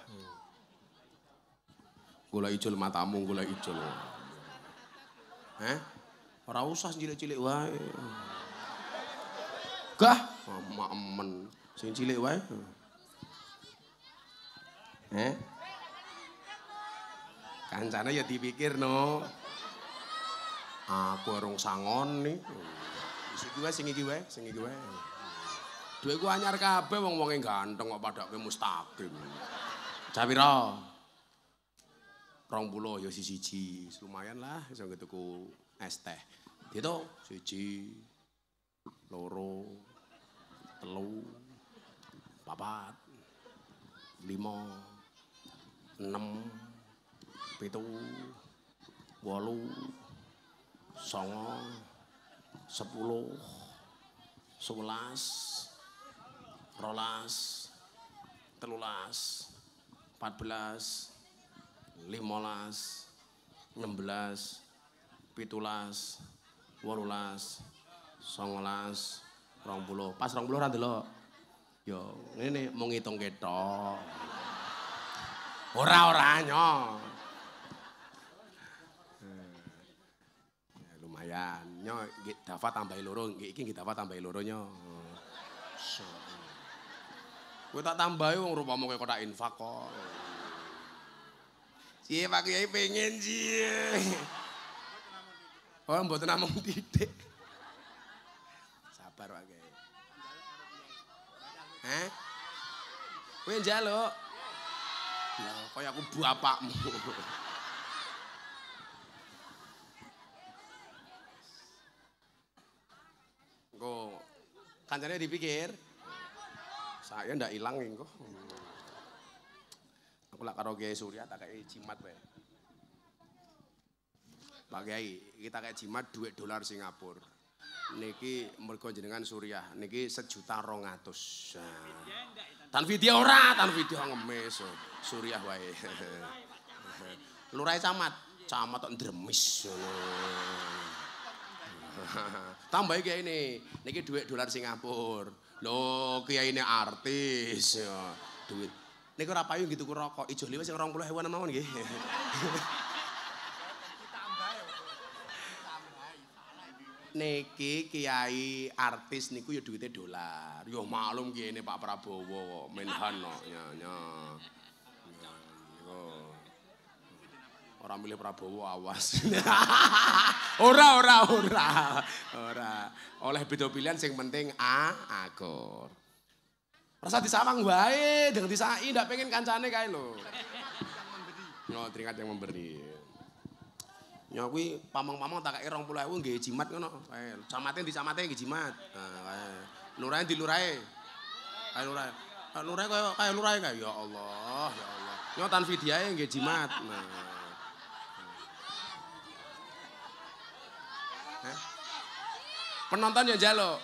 Gula ijol matamu, gula ijol. eh, Ora usah cilik-cilik wae. Gah, mamen. Sing cilik wae. eh, Kancane ya dipikir no. Aku orang sangon nih. Sing gue, wae, gue, singi wae, sing wae. Dhewe ku anyar kabeh wong-wonge ganteng kok padake mustaqim. Jawira. 20 ya siji lumayan lah iso ketuku es teh. Dito siji, loro, telu, papat, lima, enam, pitu, walu, songo, sepuluh, sebelas, rolas, telulas, empat belas, limolas, enam belas, pitulas, warulas, songolas, rong buluh. Pas rong puluh lo, Yo, ini nih mau ngitung ketok. Ora oranya. Hmm. lumayan nyo dapat tambahi loro gak kita dapat tambahi loro nyo hmm. Gue tak tambahi wong rupamu kayak kota infak kok. Cie Pak Kiai pengen cie. Oh, buat namung titik. Sabar Pak Kiai. Hah? Kowe njaluk. Ya, yang aku bapakmu. Kok Kancane dipikir, Saya ndak ilang engko. Aku lak karo Kyai Surya tak kayak jimat wae. Pak Kyai, kita kaya jimat duit dolar Singapura. Niki mergo jenengan Surya, niki sejuta rong atus. Tan video ora, tan video ngemis. Surya wae. Lurah camat, camat tok dremis. Tambah kayak ini, niki duit dolar Singapura. Lho, kiyaine artis. Duit. Niku ora payu gitu rokok, ijo liwe sing 20 hewan mawon nggih. Niki kiyai artis niku ya duitnya dolar. Ya maklum kiai Pak Prabowo, Menhan no. Ya, ya. ya, ora milih Prabowo awas. ora ora ora. Ora. Oleh beda pilihan sing penting A akur. Rasa disawang wae, dan disai ndak pengen kancane kae lho. Yo trikat yang memberi. Ya kuwi pamang-pamang tak kae 20000 nggih jimat ngono. Kae camate di camate nggih jimat. Nah, lurae di lurae. Kae lurae. Lurae kaya kaya lurae kae ya Allah, ya Allah. Yo tan vidiae nggih jimat. Nah. Penonton yo jalo.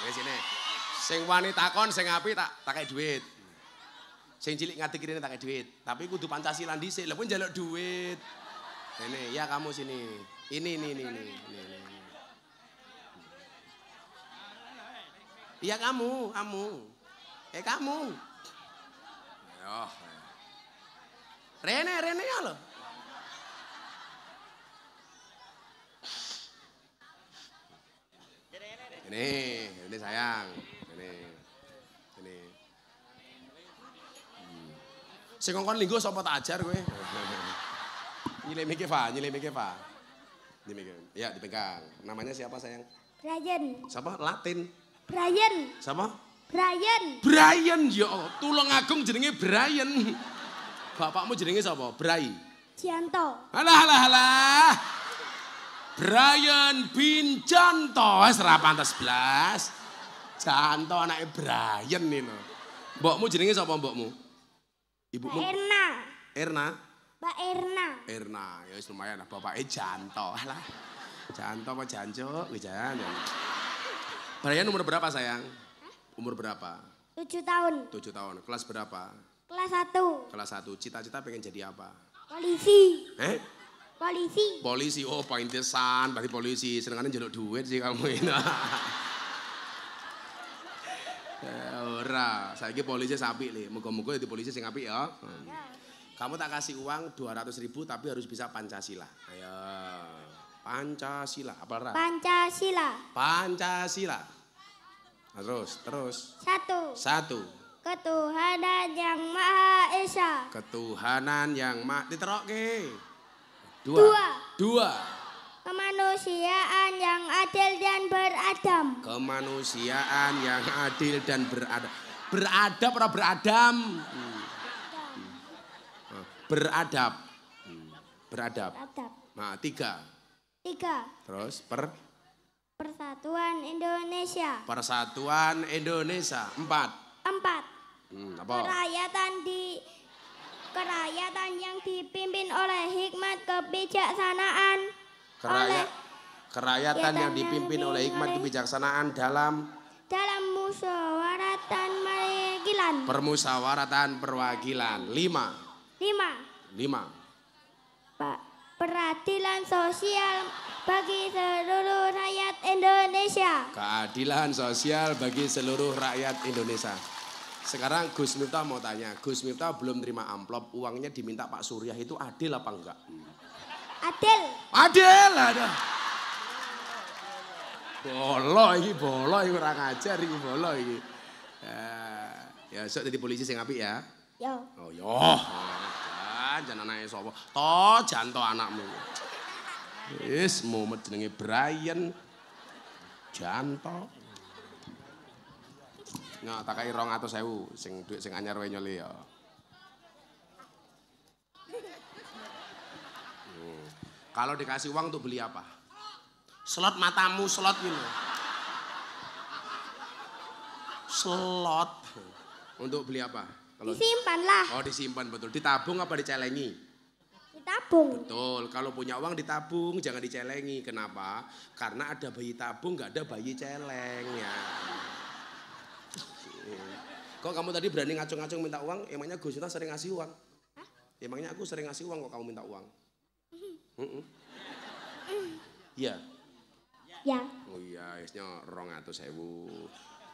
Di sini. Sing wanita kon, sing api tak takai duit. Sing cilik ngati kirine takai duit. Tapi kudu Pancasila di sini. pun jalo duit. Ini ya kamu sini. Ini ini ini ini. ini, Iya kamu, kamu. Eh kamu. Rene, Rene ya loh. Ini, ini sayang. Ini. Ini. Hmm. Si kongkong linggo sopo tak ajar kowe? Nyilemike mikir pak. Ini mikir. Ya, dipegang. Namanya siapa sayang? Brian. Siapa? Latin. Brian. Siapa? Brian. Brian yo ya Allah, tulung agung jenenge Brian. Bapakmu jenenge siapa? Brian? Cianto. Halah, halah, halah. Brian bin Janto. Eh, serapan pantes belas. Janto anak Brian ini. Mbokmu jenenge sapa mbokmu? mu. Erna. Erna? Mbak Erna. Erna, ya lumayan lah bapaknya Janto. Alah. Janto apa Janjo? Gijan. Brian umur berapa sayang? Umur berapa? Tujuh tahun. Tujuh tahun. Kelas berapa? Kelas satu. Kelas satu. Cita-cita pengen jadi apa? Polisi. Eh? Polisi. Polisi. Oh, desan, berarti polisi. Senengane njaluk duit sih kamu ini. Eh, ora, ini polisi sapi nih. Moga-moga jadi polisi sing ngapi ya. Iya. Kamu tak kasih uang 200 ribu tapi harus bisa Pancasila. Ayo. Pancasila apa ra? Pancasila. Pancasila. Nah, terus, terus. Satu. Satu. Ketuhanan yang Maha Esa. Ketuhanan yang Maha Diterok, diterokke. Dua. Dua. Dua. Kemanusiaan yang adil dan beradab. Kemanusiaan yang adil dan beradab. Beradab atau beradam? Beradab. Hmm. Hmm. Hmm. Beradab. Beradab. Nah, tiga. Tiga. Terus per? Persatuan Indonesia. Persatuan Indonesia. Empat. Empat. Hmm, apa? Kerakyatan di kerakyatan yang dipimpin oleh hikmat kebijaksanaan Keraya, oleh kerakyatan ya, yang dipimpin oleh hikmat oleh, kebijaksanaan dalam dalam musyawaratan perwakilan permusyawaratan perwakilan lima lima lima Pak peradilan sosial bagi seluruh rakyat Indonesia keadilan sosial bagi seluruh rakyat Indonesia sekarang Gus Miftah mau tanya, Gus Miftah belum terima amplop, uangnya diminta Pak Surya itu adil apa enggak? Adil. Adil ada. Bolo ini, bolo ini kurang ajar ini bolo ini. Eh, ya, sok jadi polisi sing apik ya. Yo. Ya. Oh, yo. Ya. Oh, jangan jangan naik sopo To janto anakmu. is yes, mumet jenenge Brian. Janto tak takai rong atau sewu, sing duit sing anyar wenyo ya. hmm. Kalau dikasih uang tuh beli apa? Slot matamu, slot gitu. Slot. Untuk beli apa? Kalau disimpan lah. Oh disimpan betul. Ditabung apa dicelengi? ditabung. Betul, kalau punya uang ditabung, jangan dicelengi. Kenapa? Karena ada bayi tabung, nggak ada bayi celeng ya. Iya. Kok kamu tadi berani ngacung-ngacung minta uang? Emangnya Gus Miftah sering ngasih uang? Hah? Emangnya aku sering ngasih uang kok kamu minta uang? Iya. Iya. Oh iya, isnya rong atau sewu.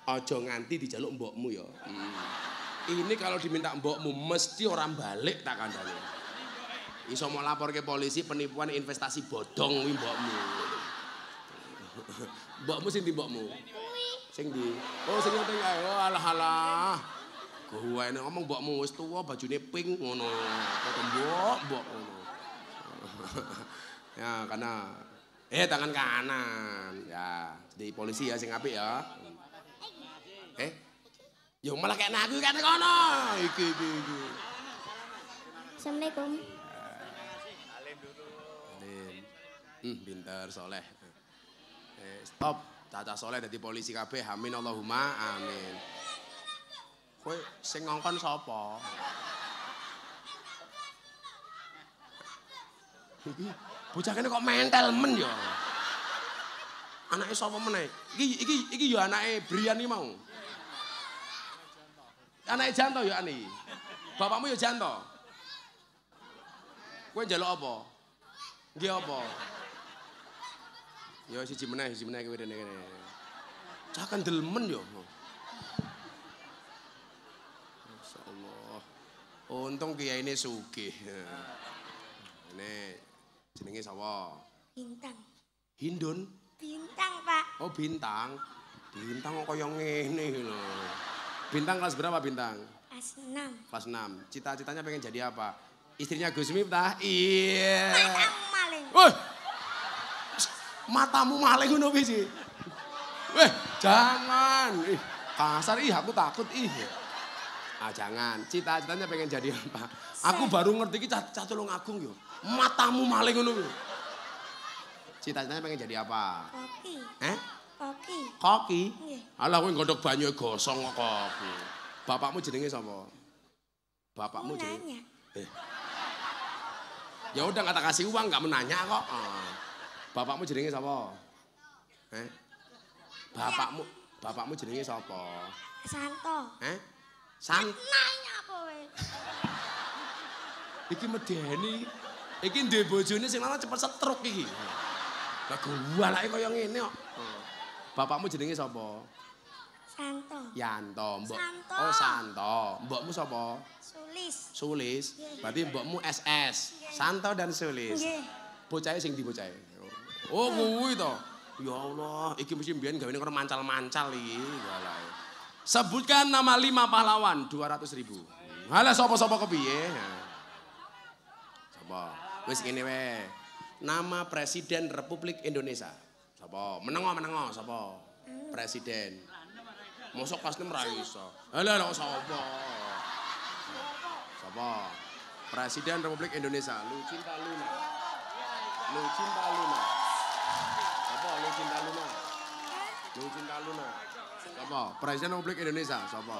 Ojo nganti dijaluk mbokmu ya. Mm. Ini kalau diminta mbokmu mesti orang balik tak kandangnya. Iso mau lapor ke polisi penipuan investasi bodong mbokmu mbokmu. mbokmu sih mbokmu? Sing di, Oh sing ngoten kae. Oh alah alah. Gua ini ngomong mbokmu wis tuwa bajune pink ngono. Kok mbok mbok ngono. ya karena eh tangan kanan ya di polisi ya sing apik ya eh yo ya, malah kayak aku kan kono iki iki iki Assalamualaikum Alim dulu Alim hmm, pintar soleh eh, stop tata soleh dadi polisi kabeh amin Allahumma amin kowe sing ngongkon sapa iki bocah kok mental men ya anake sapa meneh iki iki iki ya anake Brian iki mau anake janto ya ani bapakmu ya janto kowe njaluk apa nggih apa Ya siji meneh, siji meneh kowe rene kene. Cah kan delmen yo. Masyaallah. Untung kiai ini sugih. Ini jenenge sapa? Bintang. Hindun? Bintang, Pak. Oh, Bintang. Bintang kok kaya ngene lho. Bintang kelas berapa Bintang? Kelas 6. Kelas 6. Cita-citanya pengen jadi apa? Istrinya Gus Miftah? Iya. Maling. Wah matamu maling ngono kuwi sih. Weh, jangan. Ih, kasar ih aku takut ih. Ah jangan, cita-citanya pengen jadi apa? Aku baru ngerti ki catulung agung yo. Matamu maling ngono kuwi. Cita-citanya pengen jadi apa? Koki. Eh? Koki. Koki? Nggih. Alah kowe gondok banyu gosong kok koki. Bapakmu jenenge sapa? Bapakmu jenenge. Eh. Ya udah kata kasih uang nggak menanya kok. Oh. Bapakmu jenenge sapa? Eh? Bapakmu bapakmu jenenge sapa? Santo. Eh? Santo. Nanya apa kowe. iki medeni. Iki duwe bojone sing lara cepet setruk iki. Lah guwalake kaya ngene kok. Bapakmu jenenge sapa? Santo. Yanto, Mbok. Santo. Oh, Santo. Mbokmu sapa? Sulis. Sulis. Berarti mbokmu SS. Santo dan Sulis. Nggih. Yeah. Bocahe sing di Oh kuwi to. Ya Allah, iki mesti mbiyen gawe karo mancal-mancal iki. Ya Sebutkan nama lima pahlawan 200 ribu. Halah sapa-sapa kepiye? Sapa? Wis ngene wae. Nama Presiden Republik Indonesia. Sapa? Menengo menengo sapa? Presiden. Mosok pas nem ra iso. Halah kok sapa? Sapa? Presiden Republik Indonesia cinta Luna. cinta Luna. Bu Cinta Luna. Presiden Republik Indonesia siapa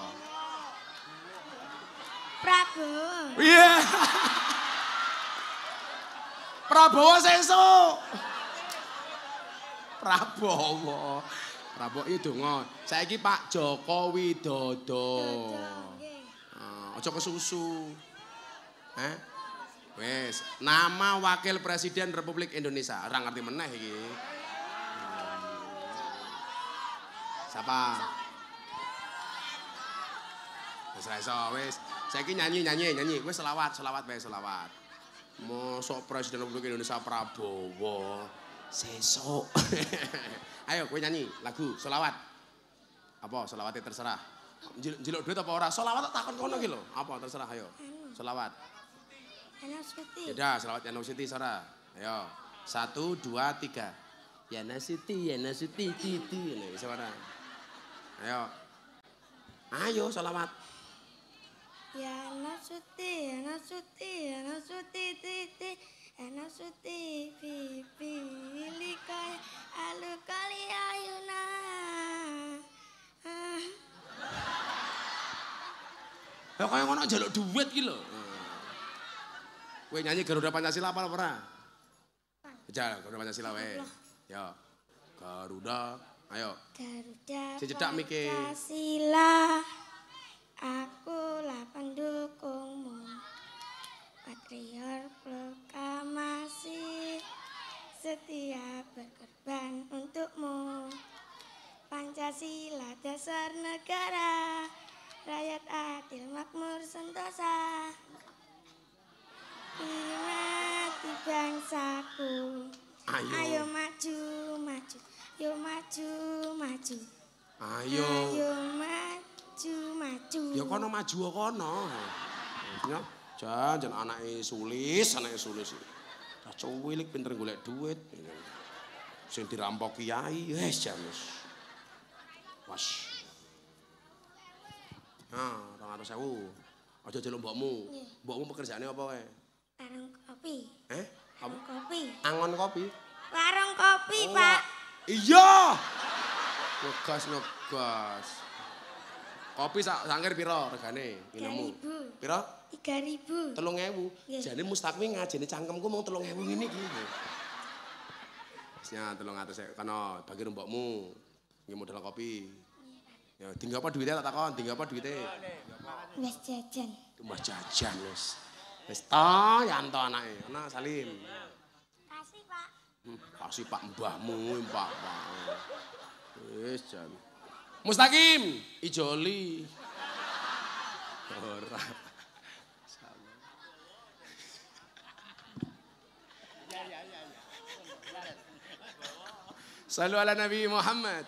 Prabowo. Iya. Yeah. Prabowo sesuk. Prabowo. Prabowo itu iki saya Saiki Pak Joko Widodo. Aja okay. uh, Eh? Wes, nama wakil presiden Republik Indonesia. Orang ngerti meneh iki. Siapa? Wes ra iso, wis. Saiki nyanyi-nyanyi, nyanyi. Wis selawat, selawat wae selawat. Mosok Presiden Republik Indonesia Prabowo sesok. Ayo kowe nyanyi lagu selawat. Apa selawatnya terserah. Jiluk duit apa ora? Selawat takon kono iki lho. Apa terserah ayo. Selawat. Yanau Siti. Ya selawat Yanau Siti Sora. Ayo. Satu, dua, tiga. Yana Siti, Yana Siti, Titi. Nah, Ayo. Ayo selamat. Ya nasuti, ya nasuti, ya nasuti, titi, ya nasuti, pipi, likai, alu kali ayuna. Ah. Ya kaya ngono jaluk duit ki kue nyanyi Garuda Pancasila apa lo pernah Jal Garuda Pancasila weh. Ya. Garuda Ayo. Garuda Sejedak mikir. Sila aku lah pendukungmu. Patriot proklamasi setia berkorban untukmu. Pancasila dasar negara, rakyat adil makmur sentosa. di bangsaku, ayo, ayo maju Yuk maju, maju. Ayo. Ayo maju, maju. Ya kono maju ya kono. Ya, jangan anaknya sulis, anaknya sulis. Dah wilik pinter golek duit. Sing dirampok kiai, wis jan wis. Wes. Nah, 200.000. Aja jeluk mbokmu. Mbokmu pekerjaane apa kaya Warung kopi. Eh? Warung kopi. Angon kopi. Warung kopi, oh, Pak. Iya. Ngegas ngegas. Kopi sangkir piro regane? Minumu. Piro? 3000. 3000. Jane mustakwi ngajene cangkemku mung 3000 ngene iki. Wisnya 300 kana bagi rombokmu. Nggih modal kopi. Ya, tinggal apa duitnya tak takon, tinggal apa duitnya? Mas jajan. Mas jajan, Mas. Mas toh, yanto anaknya. Anak Salim. Pasti Pak Mbahmu, Pak. Wis jan. Mustaqim, ijoli. Ora. Salu ala Nabi Muhammad.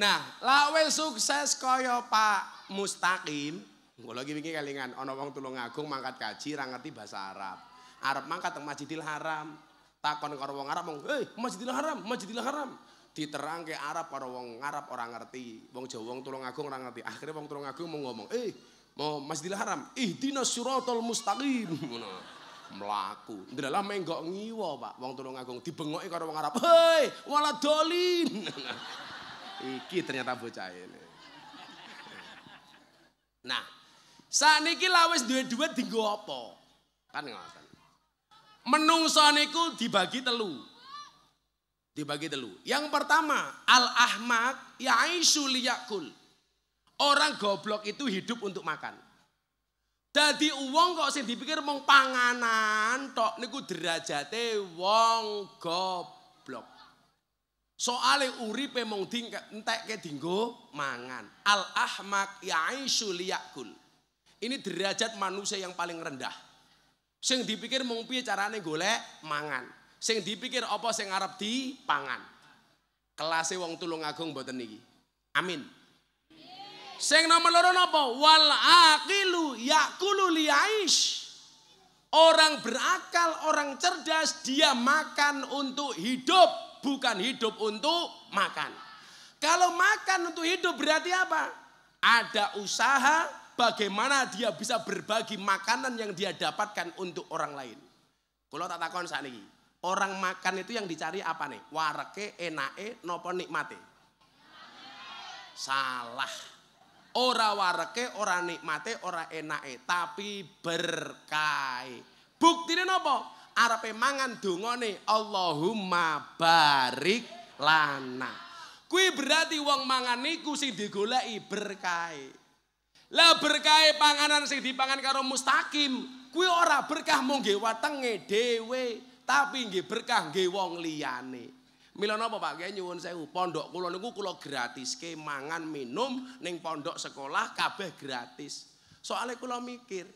Nah, lawe sukses kaya Pak Mustaqim, Kalau lagi bikin kelingan ana wong agung mangkat kaji ra ngerti bahasa Arab. Arab mangkat teng Masjidil Haram. Takon karo wong Arab mong, "Hei, eh, Masjidil Haram, Masjidil Haram." Diterangke Arab karo wong Arab ora ngerti. Wong Jawa wong agung ora ngerti. Akhire wong agung mau ngomong, "Eh, mau Masjidil Haram, ihdinas siratal mustaqim." Ngono. mlaku. Ndelalah menggo ngiwa, Pak. Wong agung dibengoki karo wong Arab. "Hei, waladolin." Iki ternyata bocah ini. Nah, saat ini lawes dua duwe di apa? Kan ngoten. Menungso niku dibagi telu. Dibagi telu. Yang pertama, al-ahmak ya'isu liyakul. Orang goblok itu hidup untuk makan. Jadi uang kok sih dipikir mau panganan tok niku derajate wong goblok. Soale uripe mung entekke dinggo mangan. Al ahmak ya'isu liyakul. Ini derajat manusia yang paling rendah. Sing dipikir mung piye carane golek mangan. Sing dipikir apa sing arep dipangan. Kelase wong tulung agung mboten niki. Amin. Sing nomor loro napa? Wal aqilu yaqulu liaish. Orang berakal, orang cerdas, dia makan untuk hidup, bukan hidup untuk makan. Kalau makan untuk hidup berarti apa? Ada usaha, bagaimana dia bisa berbagi makanan yang dia dapatkan untuk orang lain. Kalau tak takon saat ini, orang makan itu yang dicari apa nih? Warke enake, nopo nikmate. Salah. Ora warke ora nikmate, ora enake, tapi berkai. Bukti ini nopo? Arape mangan dungo nih. Allahumma barik lana. Kui berarti uang mangan niku sing digoleki berkai. Lah berkahe panganan sing dipangan karo mustaqim kuwi ora berkah mung nggih watenge dhewe, tapi nggih berkah nggih wong liyane. Mila napa Pak Kyai nyuwun sewu, pondok kula niku kula gratiske mangan minum ning pondok sekolah kabeh gratis. Soale kula mikir,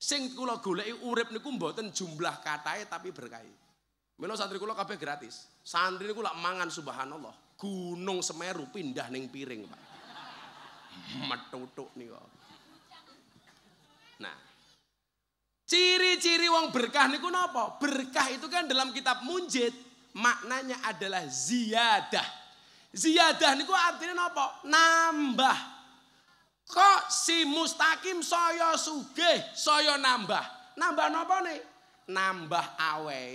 sing kula goleki urip niku mboten jumlah katae tapi berkahe. Mila santri kula kabeh gratis. Santri niku lak mangan subhanallah, gunung Semeru pindah ning piring, Pak. metutuk nih kok. Nah, ciri-ciri wong berkah nih, niku nopo? Berkah itu kan dalam kitab Munjid maknanya adalah ziyadah. Ziyadah nih niku artinya nopo? Nambah. Kok si mustaqim soyo suge, soyo nambah. Nambah nopo nih? Nambah awe,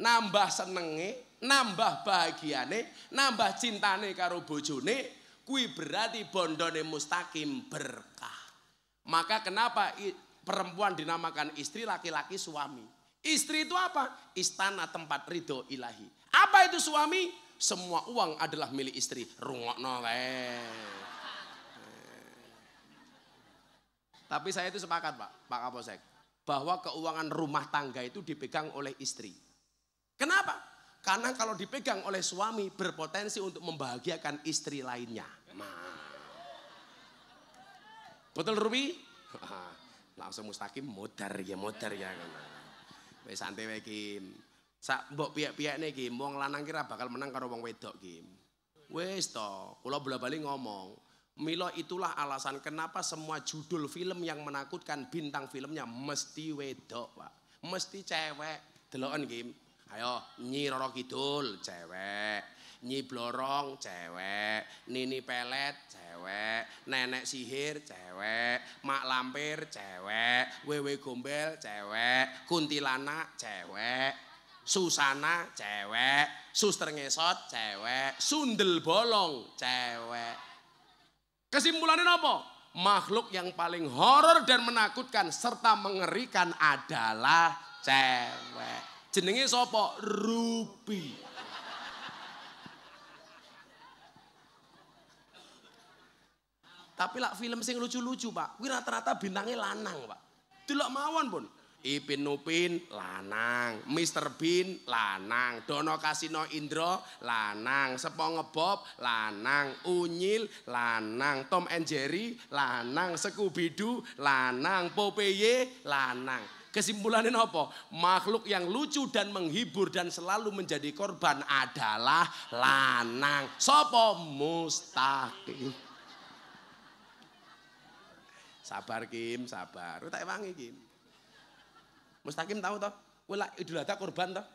nambah senenge, nambah bahagia nih, nambah cintane karo bojone, Kui berarti bondone mustaqim berkah. Maka kenapa perempuan dinamakan istri, laki-laki suami. Istri itu apa? Istana tempat ridho ilahi. Apa itu suami? Semua uang adalah milik istri. Rungok noleh. Tapi saya itu sepakat Pak, Pak Kaposek. Bahwa keuangan rumah tangga itu dipegang oleh istri. Kenapa? Karena kalau dipegang oleh suami berpotensi untuk membahagiakan istri lainnya. Ma. Betul Rubi? Langsung mustaqim modar ya modar ya. Wes santai wae Kim. Sak mbok piyek-piyek nih Kim, wong lanang kira bakal menang karo wong wedok Kim. Wes to, kula bola-bali ngomong, Milo itulah alasan kenapa semua judul film yang menakutkan bintang filmnya mesti wedok, Pak. Mesti cewek. Deloken game. Ayo Nyi Roro Kidul cewek, Nyi Blorong cewek, Nini Pelet cewek, Nenek Sihir cewek, Mak Lampir cewek, Wewe Gombel cewek, Kuntilanak cewek, Susana cewek, Suster Ngesot cewek, Sundel Bolong cewek. Kesimpulannya apa? makhluk yang paling horor dan menakutkan serta mengerikan adalah cewek. Jenenge sapa? Rupi. Tapi lah film sing lucu-lucu, Pak. Kuwi rata-rata bintangnya lanang, Pak. Delok mawon pun. Ipin Upin lanang, Mr Bean lanang, Dono Kasino Indro lanang, Sepong Bob lanang, Unyil lanang, Tom and Jerry lanang, Sekubidu lanang, Popeye lanang. Kesimpulannya apa? Makhluk yang lucu dan menghibur dan selalu menjadi korban adalah lanang. Sopo mustaqim. Sabar Kim, sabar. Tak wangi Kim. Mustaqim tahu toh? Kula Idul Adha korban toh?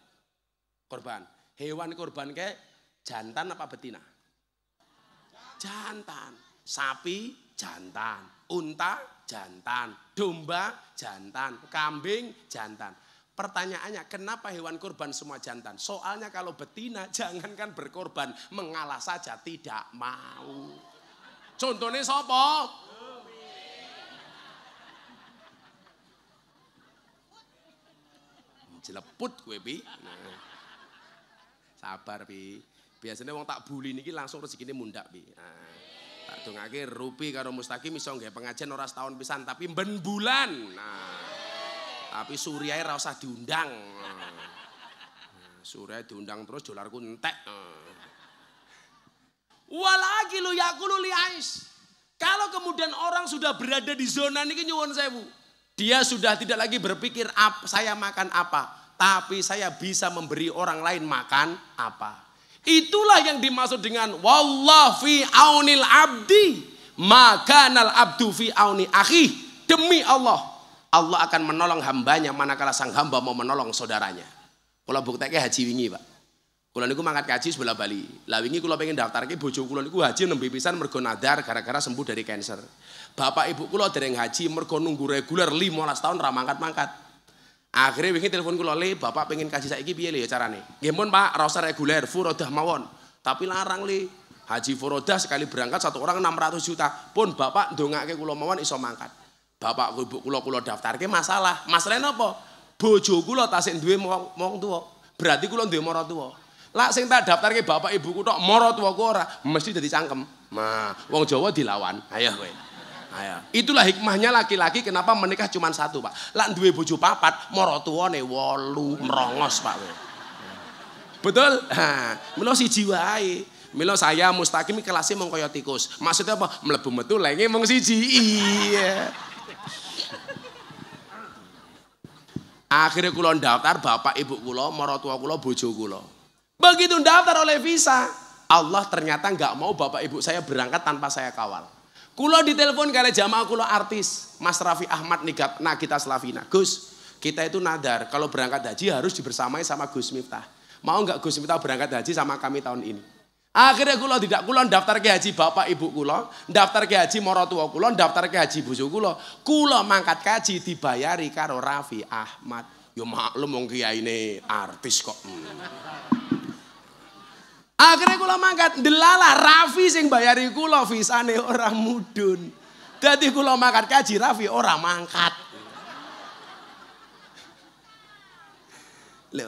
Korban. Hewan korban kayak jantan apa betina? Jantan. Sapi jantan. Unta jantan, domba jantan, kambing jantan. Pertanyaannya, kenapa hewan kurban semua jantan? Soalnya kalau betina, jangankan berkorban, mengalah saja tidak mau. Contohnya sopo? Jeleput gue, Bi. Nah. Sabar, Bi. Biasanya wong tak bully niki langsung rezekine mundak, Bi. Nah. Tak dongake Rupi karo Mustaqim iso nggih pengajian orang setahun pisan tapi ben bulan. Nah. Tapi surya ora e usah diundang. Nah, surya e diundang terus dolarku entek. Nah. lu yakulu ais. Kalau kemudian orang sudah berada di zona ini nyuwun bu, Dia sudah tidak lagi berpikir saya makan apa. Tapi saya bisa memberi orang lain makan apa. Itulah yang dimaksud dengan wallahi fi aunil abdi. Maka nal abdu fi auni akhi. Demi Allah. Allah akan menolong hambanya manakala sang hamba mau menolong saudaranya. Kalau bukti kayak haji wingi pak. kalau niku mangkat kaji sebelah Bali. Lah wingi kalau pengen daftar daftarke bojo kalau niku haji nembi pisan mergo nadar gara-gara sembuh dari kanker. Bapak ibu ada yang haji mergo nunggu reguler belas tahun ramangkat mangkat-mangkat. Akhirnya wingi telepon kula le, Bapak pengen kaji saiki piye le ya carane? Nggih pun Pak, roster reguler furodah mawon. Tapi larang le. Haji furodah sekali berangkat satu orang 600 juta. Pun Bapak ndongake kula mawon iso mangkat. Bapak ibu kula kula daftarke masalah. Masalahnya apa? Bojo kula tasik duwe wong tuwa. Berarti kula duwe mara tuwa. Lah sing tak daftarke bapak ibuku tok mara tuwa ora mesti dadi cangkem. Nah, wong Jawa dilawan. Ayo kowe. Iya. Itulah hikmahnya laki-laki kenapa menikah cuma satu, Pak. Lak duwe bojo papat, moro tuwane wolu merongos, Pak. Iya. Betul? Ha, melo siji wae. Melo saya mustaqim kelasnya mung kaya tikus. Maksudnya apa? Mlebu metu lenge mung siji. Iya. Akhirnya kula daftar bapak ibu kula, maratuwa kula, bojo kula. Begitu daftar oleh visa, Allah ternyata nggak mau bapak ibu saya berangkat tanpa saya kawal. Kulo ditelepon kali jamaah kulo artis Mas Raffi Ahmad Nigat Nagita Slavina. Gus, kita itu nadar kalau berangkat haji harus dibersamai sama Gus Miftah. Mau nggak Gus Miftah berangkat haji sama kami tahun ini? Akhirnya kulo tidak kulo daftar ke haji bapak ibu kulo, daftar ke haji morotua kulo, daftar ke haji busu kulo. Kulo mangkat kaji dibayari karo Raffi Ahmad. Yo ya maklum wong kiai ini artis kok. Hmm. Akhirnya kula mangkat delala Rafi sing bayari kula visane ora mudun. Dadi kula mangkat kaji Rafi ora mangkat. Lho,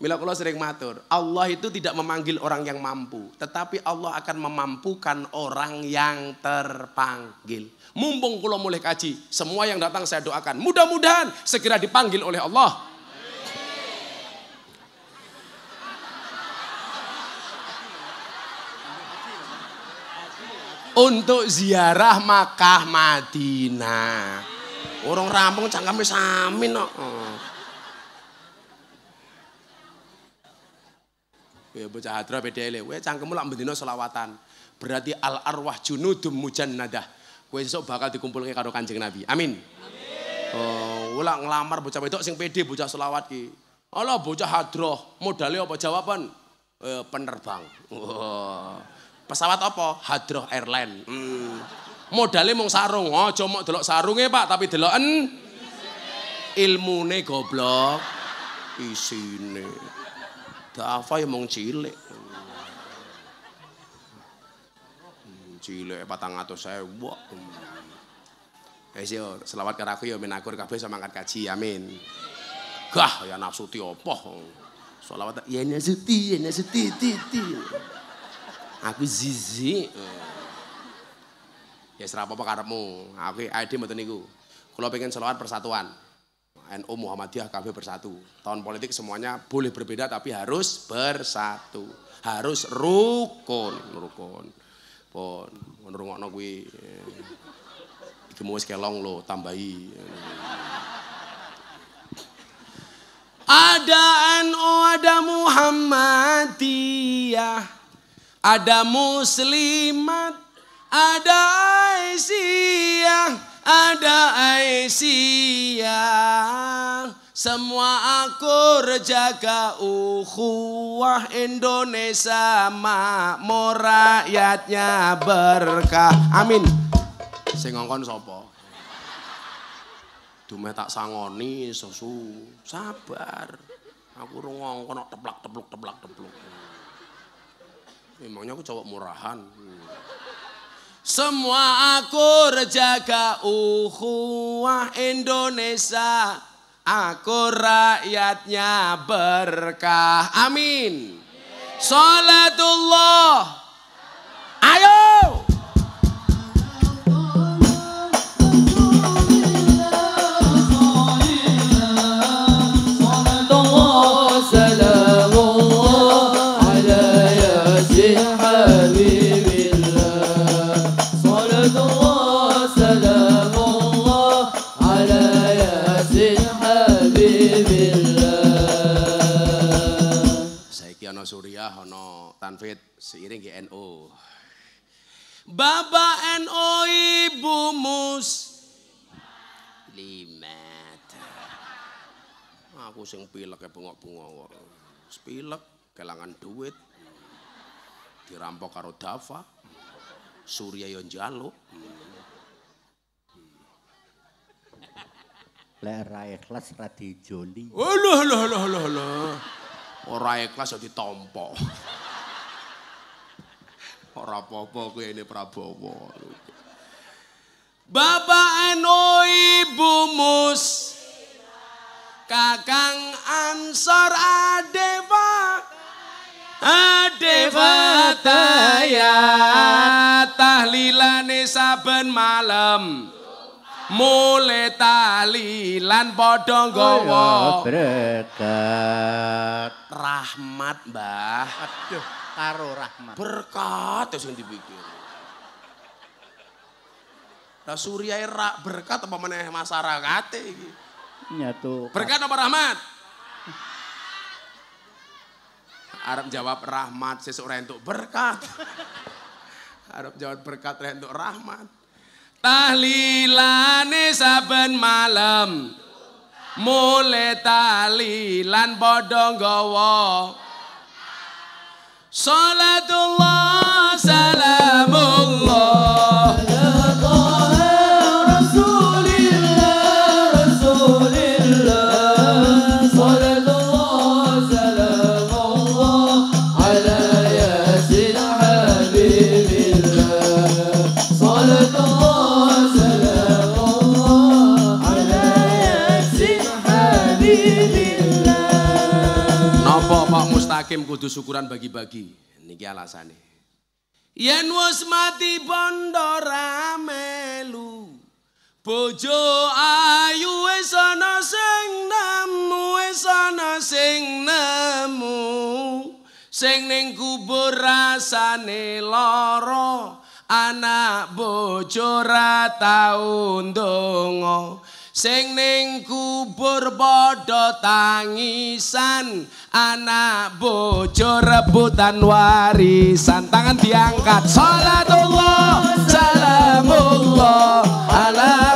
mila kula sering matur, Allah itu tidak memanggil orang yang mampu, tetapi Allah akan memampukan orang yang terpanggil. Mumpung kula mulai kaji, semua yang datang saya doakan, mudah-mudahan segera dipanggil oleh Allah untuk ziarah Makkah Madinah. Orang rampung cangkeme sami no. Oh. Ya bocah hadra PDL, kowe cangkemmu lak bendina selawatan. Berarti al arwah junudum mujannadah. Kowe esuk bakal dikumpulke karo Kanjeng Nabi. Amin. Amin. Oh, lak ngelamar bocah wedok sing pede bocah selawat ki. Allah bocah hadroh, modalnya apa jawaban? Eh, penerbang. Wow. Pesawat apa? Hadroh Airline. Hmm. Modalnya mau sarung. Oh, cuma delok sarungnya pak, tapi deloken ilmune goblok. Isine. Dafa yang mau cilik. Hmm, cilik patang atau saya. buat. Wis yo selawat ke aku yo ya minakur kafe sama angkat kaji amin. Gah ya nafsu tiopoh. Selamat, Selawat ya nafsu ti ya nafsu ti ti ti. Aku zizi. Ya serapa apa karepmu. Aku ID mboten niku. Kula pengen selawat persatuan. NU Muhammadiyah KB bersatu. Tahun politik semuanya boleh berbeda tapi harus bersatu. Harus rukun, rukun. Pon, ngrungokno kuwi. Eh, iki mau kelong lo tambahi. Ada NU, ada Muhammadiyah. Ada muslimat, ada Aisyah, ada Aisyah. Semua aku jaga ukhuwah Indonesia makmur rakyatnya berkah. Amin. Sing ngongkon sapa? Dume tak sangoni susu. Sabar. Aku rungong kono teplak teblak teplak tepluk. Memangnya aku cowok murahan. Semua aku rejaga uhuah Indonesia. Aku rakyatnya berkah. Amin. Salatullah Tanfit seiring GNO. Bapak NO Ibu Mus Lima. Aku sing pilek ya bengok-bengok kok. Pilek kelangan duit. Dirampok karo Dava. Surya yo ya njaluk. Lek ra ikhlas ra dijoli. Alah oh, alah alah alah. Orang oh, ikhlas jadi ya ditompok. ora apa-apa kowe ini Prabowo. Bapak eno ibu mus Kakang Ansor Adeva Adeva Taya Tahlilane saben malam Mulai tahlilan podong gowo Berkat rahmat, Mbah. Aduh, karo rahmat. Berkat yang dipikir. Nah surya ira berkat apa mana masyarakat ini. Nyatu. Berkat apa rahmat? Arab jawab rahmat Seseorang untuk berkat. Arab jawab berkat untuk rahmat. Tahlilane saben malam. mule tali bodong gawa salatullah salam hakim kudu syukuran bagi-bagi. Niki alasane. Yen wis mati bondo ramelu. Bojo ayu wis ana sing nemu wis ana sing nemu. Sing ning kubur rasane lara. Anak bojo ra tau ndonga. Sing ning kubur bodoh tangisan, anak bojo rebutan warisan. Tangan diangkat. Salatullah, salamullah ala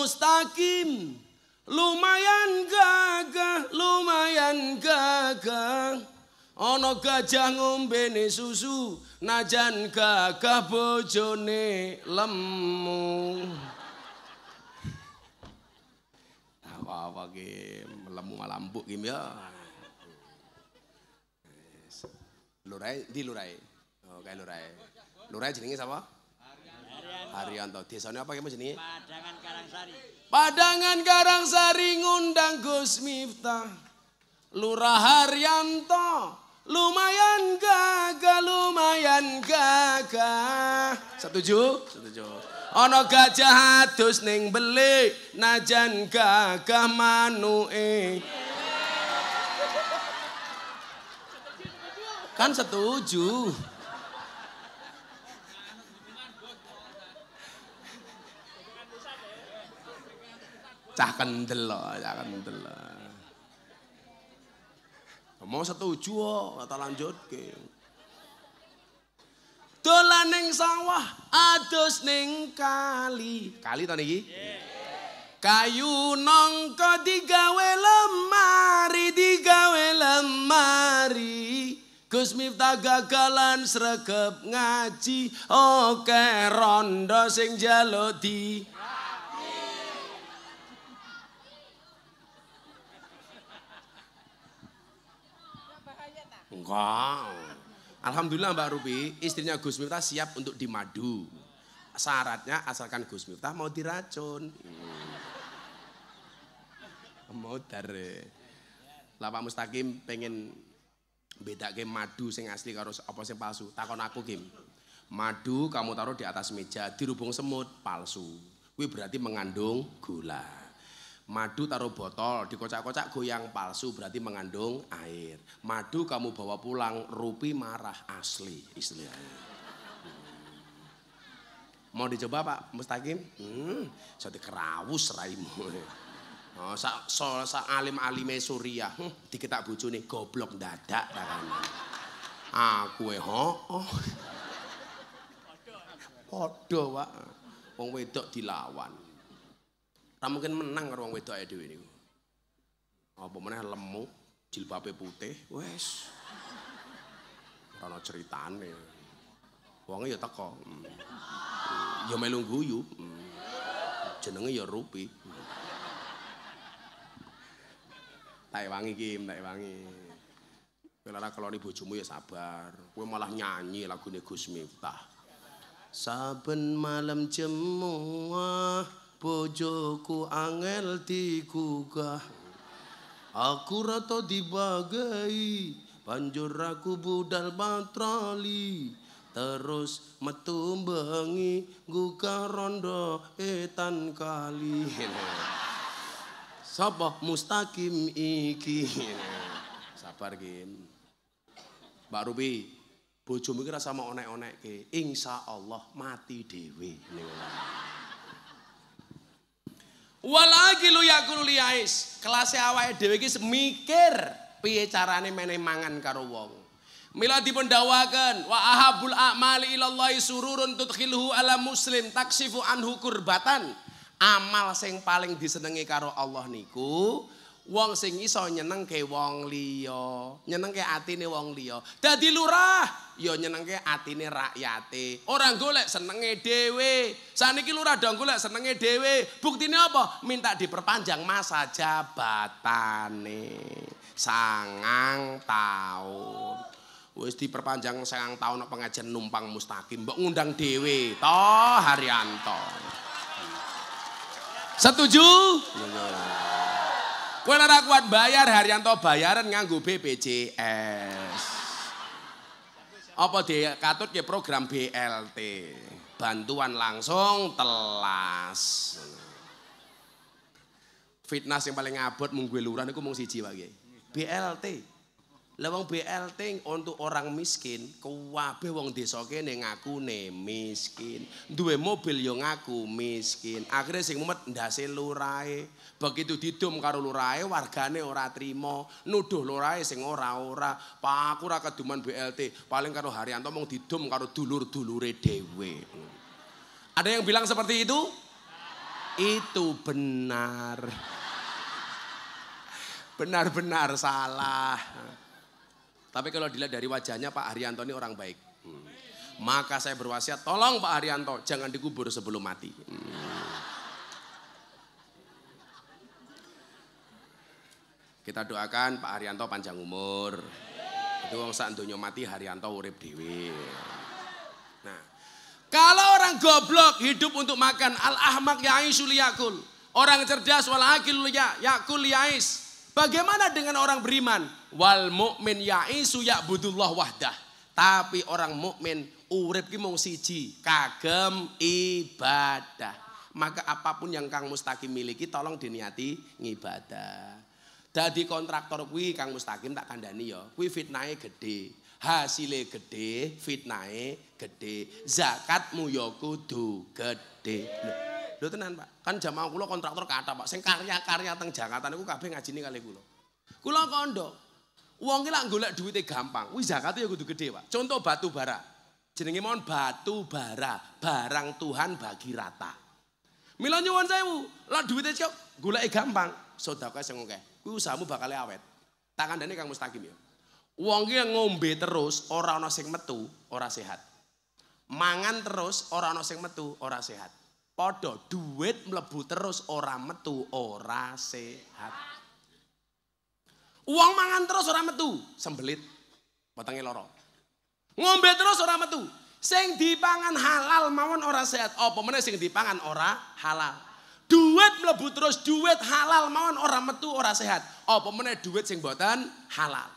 mustaqim lumayan gagah lumayan gagah Ono gajah ngombene susu najan gagah bojone lemu apa-apa ki lemu malambuk ki ya lurai di lurai oh kayak lurai lurai jenenge sapa Haryanto. Desanya apa mas jenenge? Padangan Karangsari. Padangan Karangsari ngundang Gus Miftah. Lurah Haryanto. Lumayan gagah, lumayan gagah. Setuju? Setuju. Ono gajah adus ning beli najan gagah manue. Kan setuju. cah kendel lo, cah kendel lo. Mau setuju lo, oh, tak lanjut ke. Dolan sawah, adus ning kali. Kali tau niki? Kayu nongko digawe lemari, digawe lemari. Gus gagalan sregep ngaji, oke rondo sing jalo di. Wow. Alhamdulillah Mbak Rupi, istrinya Gus Miftah siap untuk dimadu. Syaratnya asalkan Gus Miftah mau diracun. Hmm. Mau dari. Lah Pak pengen beda game madu sing asli karo apa sing palsu. Takon aku Kim. Madu kamu taruh di atas meja, dirubung semut palsu. Wih berarti mengandung gula. Madu taruh botol, dikocak-kocak goyang palsu berarti mengandung air. Madu kamu bawa pulang, rupi marah asli istilahnya. Hmm. Mau dicoba Pak Mustaqim? Hmm, jadi kerawus raimu. Oh, sa, so, sa alim alime Suriah, hmm, dikit bucu nih, goblok dadak takannya. Aku ah, ho. Oh. Podo, Pak. Wong wedok dilawan. Ora mungkin menang karo wong wedoke dhewe niku. Apa meneh lemu, jilbabe putih, wis. Ora ana critane. Wong ya teko. Hmm. Ya melu guyu. Hmm. Jenenge ya Rupi. Hmm. Tai wangi ki, tai wangi. Kelara kalau nih bojomu ya sabar. Gue malah nyanyi lagu nih Gus Miftah. Saben malam jemuah bojoku angel dikugah aku rata dibagai banjur aku budal patroli terus metu bengi guka rondo etan kali sapa mustaqim iki sabar gin Mbak Rubi bojomu ki rasa mau onek-onek insyaallah mati dhewe ngono Walagi lu ya guru liais, kelas awal ya dewi kis mikir piye carane mene mangan karo wong. Mila dipun dawakan wa ahabul amali ilallahi sururun tutkhilhu ala muslim taksifu anhu kurbatan. Amal sing paling disenengi karo Allah niku wong sing iso nyeneng ke wong liya, nyeneng ke atine wong liya. Dadi lurah ya nyenengke atine rakyate. orang golek senenge dhewe. Saniki lu dong golek senenge dhewe. Buktine apa? Minta diperpanjang masa jabatane. Sangang tahun. Wis diperpanjang sangang tahun kok pengajian numpang mustaqim. Mbok ngundang dhewe toh Haryanto. Setuju? Kue ora kuat bayar Haryanto bayaran nganggu BPJS apa katut ya program BLT bantuan langsung telas fitnah yang paling abot mung gue luran iku mung siji wae BLT Lawang BLT untuk orang miskin, kuwabe wong desa kene ngaku ne miskin. Duwe mobil yo ngaku miskin. Akhirnya sing mumet ndase lurae. Begitu didom karo lurae wargane ora trimo, nuduh lurae sing ora-ora. Pak aku ora keduman BLT, paling karo Haryanto mung didom karo dulur-dulure dhewe. Ada yang bilang seperti itu? Itu benar. Benar-benar salah. Tapi kalau dilihat dari wajahnya Pak Haryanto ini orang baik. Hmm. Maka saya berwasiat, tolong Pak Haryanto jangan dikubur sebelum mati. Hmm. Kita doakan Pak Haryanto panjang umur. Itu wong sak mati Haryanto urip dhewe. Nah, kalau orang goblok hidup untuk makan, al ahmak ya'isul ya yakul. Orang cerdas wal akil ya yakul ya'is. Ya Bagaimana dengan orang beriman? wal mukmin ya'isu ya'budullah wahdah. Tapi orang mukmin urip ki mung siji, kagem ibadah. Maka apapun yang Kang Mustaqim miliki tolong diniati ngibadah. Dadi kontraktor kuwi Kang Mustaqim tak kandani ya. Kuwi fitnahe gede, hasilnya gede, fitnahe gede. Zakatmu ya kudu gede. Lho tenan, Pak. Kan jamaah kula kontraktor kata Pak. Sing karya-karya teng Jakarta niku kabeh ngajini kali kula. Kula kondo, Uang ki lak golek duitnya gampang. Wis zakat ya kudu gede, Pak. Contoh batu bara. Jenenge mohon batu bara, barang Tuhan bagi rata. Mila nyuwun sewu, duitnya cok, cek goleke gampang. Sedekah sing akeh. Kuwi usahamu bakal awet. Tangan dene Kang Mustaqim ya. Uang ki ngombe terus orang ana sing metu, ora sehat. Mangan terus orang ana sing metu, ora sehat. Padha duit melebu terus orang metu, ora sehat. Uang mangan terus orang metu, sembelit, batangnya loro Ngombe terus orang metu, sing dipangan halal mawon orang sehat. Oh pemenang sing dipangan ora halal. Duit mlebu terus duit halal mawon orang metu orang sehat. oh pemenang duit sing buatan halal.